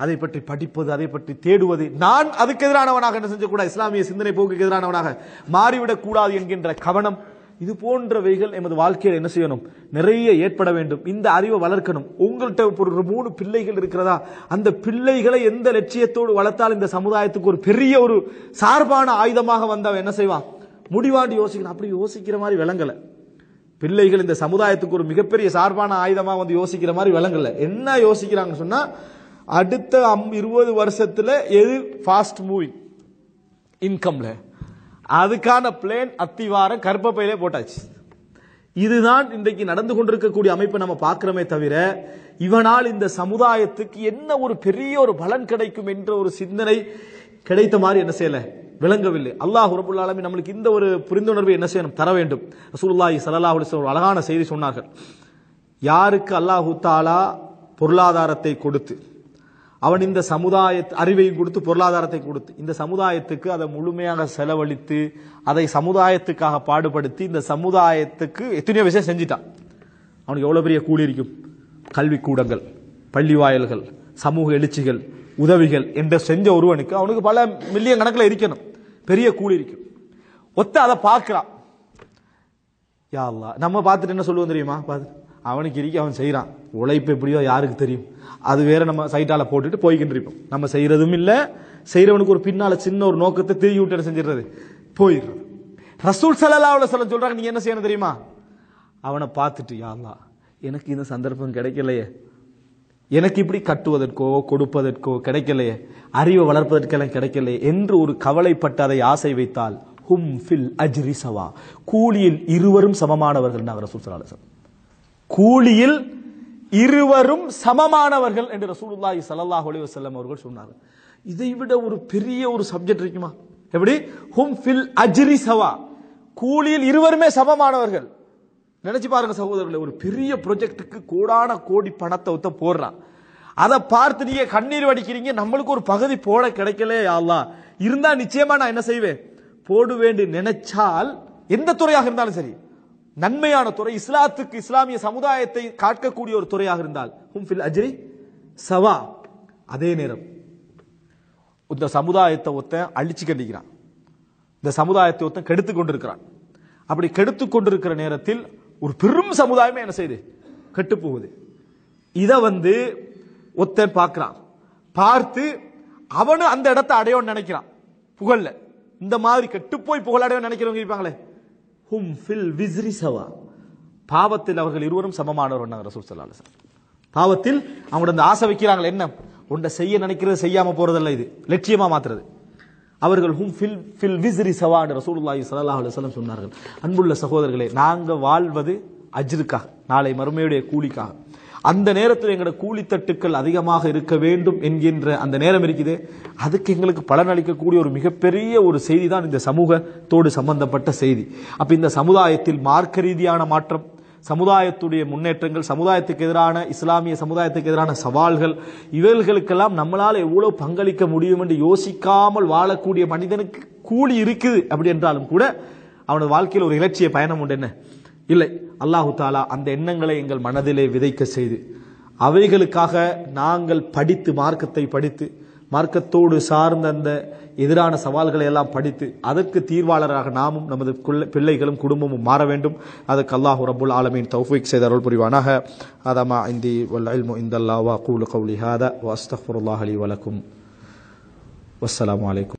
அதை பற்றி படிப்பது அதை பற்றி தேடுவது நான் அதுக்கு எதிரானவனாக என்ன செஞ்சக்கூடாது இஸ்லாமிய சிந்தனை போக்கு எதிரானவனாக மாறிவிடக் கூடாது என்கின்ற கவனம் இது போன்றவைகள் எமது வாழ்க்கையில் என்ன செய்யணும் நிறைய ஏற்பட வேண்டும் இந்த அறிவை வளர்க்கணும் உங்கள்கிட்ட ஒரு மூணு பிள்ளைகள் இருக்கிறதா அந்த பிள்ளைகளை எந்த லட்சியத்தோடு வளர்த்தால் இந்த சமுதாயத்துக்கு ஒரு பெரிய ஒரு சார்பான ஆயுதமாக வந்தவன் என்ன செய்வான் முடிவாண்டு யோசிக்கணும் அப்படி யோசிக்கிற மாதிரி விளங்கலை பிள்ளைகள் இந்த சமுதாயத்துக்கு ஒரு மிகப்பெரிய சார்பான ஆயுதமாக வந்து யோசிக்கிற மாதிரி விளங்கலை என்ன யோசிக்கிறாங்கன்னு சொன்னால் அடுத்த அம் இருபது வருஷத்தில் எது ஃபாஸ்ட் மூவிங் இன்கம்ல அதுக்கான பிளேன் அத்திவாரம் கற்பப்பையிலே போட்டாச்சு இதுதான் இன்றைக்கு நடந்து கொண்டிருக்கக்கூடிய அமைப்பை நம்ம பார்க்கிறோமே தவிர இவனால் இந்த சமுதாயத்துக்கு என்ன ஒரு பெரிய ஒரு பலன் கிடைக்கும் என்ற ஒரு சிந்தனை கிடைத்த மாதிரி என்ன செய்யலை விளங்கவில்லை அல்லாஹ் உரபுல்லாலுமே நம்மளுக்கு இந்த ஒரு புரிந்துணர்வு என்ன செய்யணும் தர வேண்டும் ரசூல்லாஹி சலல்லா அலிஸ் ஒரு அழகான செய்தி சொன்னார்கள் யாருக்கு அல்லாஹூத்தாலா பொருளாதாரத்தை கொடுத்து அவன் இந்த சமுதாய அறிவையும் கொடுத்து பொருளாதாரத்தை கொடுத்து இந்த சமுதாயத்துக்கு அதை முழுமையாக செலவழித்து அதை சமுதாயத்துக்காக பாடுபடுத்தி இந்த சமுதாயத்துக்கு எத்தனையோ விஷயம் செஞ்சிட்டான் அவனுக்கு எவ்வளோ பெரிய கூலி இருக்கும் கல்விக்கூடங்கள் பள்ளி வாயல்கள் சமூக எழுச்சிகள் உதவிகள் என்று செஞ்ச ஒருவனுக்கு அவனுக்கு பல மில்லியன் கணக்கில் இருக்கணும் பெரிய கூலி இருக்கும் ஒத்த அதை பார்க்கலாம் யா நம்ம பார்த்துட்டு என்ன சொல்லுவோம் தெரியுமா பார்த்து அவனுக்கு இருக்கி அவன் செய்கிறான் உழைப்பு எப்படியோ யாருக்கு தெரியும் அது வேற நம்ம சைட்டால் போட்டுட்டு போய்கிட்டு இருப்போம் நம்ம செய்கிறதும் இல்லை செய்கிறவனுக்கு ஒரு பின்னால் சின்ன ஒரு நோக்கத்தை திருகி விட்டு செஞ்சிடுறது போயிடுறது ரசூல் சலல்லா அவ்வளோ சொல்ல சொல்கிறாங்க நீங்கள் என்ன செய்யணும் தெரியுமா அவனை பார்த்துட்டு யாழ்லா எனக்கு இந்த சந்தர்ப்பம் கிடைக்கலையே எனக்கு இப்படி கட்டுவதற்கோ கொடுப்பதற்கோ கிடைக்கலையே அறிவை வளர்ப்பதற்கெல்லாம் கிடைக்கலையே என்று ஒரு கவலைப்பட்டு அதை ஆசை வைத்தால் ஹும் ஃபில் அஜ்ரிசவா கூலியில் இருவரும் சமமானவர்கள் நான் ரசூல் சலாஹ் கூலியில் இருவரும் சமமானவர்கள் என்று ரசூலுல்லாஹி சல்லாஹ் அலி வசல்லம் அவர்கள் சொன்னார்கள் இதை விட ஒரு பெரிய ஒரு சப்ஜெக்ட் இருக்குமா எப்படி ஹும் ஃபில் அஜ்ரி சவா கூலியில் இருவருமே சமமானவர்கள் நினைச்சு பாருங்க சகோதரர்களே ஒரு பெரிய ப்ரொஜெக்டுக்கு கோடான கோடி பணத்தை ஒத்த போடுறான் அதை பார்த்து நீங்க கண்ணீர் வடிக்கிறீங்க நம்மளுக்கு ஒரு பகுதி போட கிடைக்கல யாழ்லா இருந்தா நிச்சயமா நான் என்ன செய்வேன் போடுவேன்னு நினைச்சால் எந்த துறையாக இருந்தாலும் சரி நன்மையான துறை இஸ்லாத்துக்கு இஸ்லாமிய சமுதாயத்தை காக்கக்கூடிய ஒரு துறையாக இருந்தால் ஹும்ஃபில் அஜ்ரி சவா அதே நேரம் இந்த சமுதாயத்தை ஒத்த அழிச்சு கண்டிக்கிறான் இந்த சமுதாயத்தை ஒத்த கெடுத்து கொண்டிருக்கிறான் அப்படி கெடுத்து கொண்டிருக்கிற நேரத்தில் ஒரு பெரும் சமுதாயமே என்ன செய்யுது கெட்டு போகுது இதை வந்து ஒத்தன் பார்க்கிறான் பார்த்து அவனு அந்த இடத்தை அடையோன்னு நினைக்கிறான் புகழ்ல இந்த மாதிரி கெட்டு போய் புகழடையோன்னு நினைக்கிறவங்க இருப்பாங்களே ஹும் ஃபில் விஸ்ரி சவா பாவத்தில் அவர்கள் இருவரும் சமமானவர் ரசூல் சல்லா அலிஸ்லாம் பாவத்தில் அவங்களோட அந்த ஆசை வைக்கிறாங்களே என்ன உன்னை செய்ய நினைக்கிறது செய்யாமல் போகிறதல்ல இது லட்சியமாக மாத்துறது அவர்கள் ஹும் ஃபில் ஃபில் விஸ்ரி சவான் ரசூலுல்லாஹி சல்லாஹ் அலுவலம் சொன்னார்கள் அன்புள்ள சகோதரர்களே நாங்கள் வாழ்வது அஜிருக்கா நாளை மறுமையுடைய கூலிக்காக அந்த நேரத்தில் எங்களோட கூலித்தட்டுக்கள் அதிகமாக இருக்க வேண்டும் என்கின்ற அந்த நேரம் இருக்குது அதுக்கு எங்களுக்கு பலன் அளிக்கக்கூடிய ஒரு மிகப்பெரிய ஒரு செய்தி தான் இந்த சமூகத்தோடு சம்பந்தப்பட்ட செய்தி அப்போ இந்த சமுதாயத்தில் மார்க்க ரீதியான மாற்றம் சமுதாயத்துடைய முன்னேற்றங்கள் சமுதாயத்துக்கு எதிரான இஸ்லாமிய சமுதாயத்துக்கு எதிரான சவால்கள் இவர்களுக்கெல்லாம் நம்மளால் எவ்வளோ பங்களிக்க முடியும் என்று யோசிக்காமல் வாழக்கூடிய மனிதனுக்கு கூலி இருக்குது அப்படி என்றாலும் கூட அவனது வாழ்க்கையில் ஒரு இலட்சிய பயணம் உண்டு என்ன இல்லை அல்லாஹு தாலா அந்த எண்ணங்களை எங்கள் மனதிலே விதைக்க செய்து அவைகளுக்காக நாங்கள் படித்து மார்க்கத்தை படித்து மார்க்கத்தோடு சார்ந்த அந்த எதிரான சவால்களை எல்லாம் படித்து அதற்கு தீர்வாளராக நாமும் நமது பிள்ளைகளும் குடும்பமும் மாற வேண்டும் அதுக்கு அல்லாஹ் ரபுல் ஆலமீன் தௌஃபிக் செய்த அருள் புரிவானாக அதமா இந்தி வல்மு இந்த வா கூலு கவுலி ஹாதா அலி வலக்கும் வஸ்ஸலாம்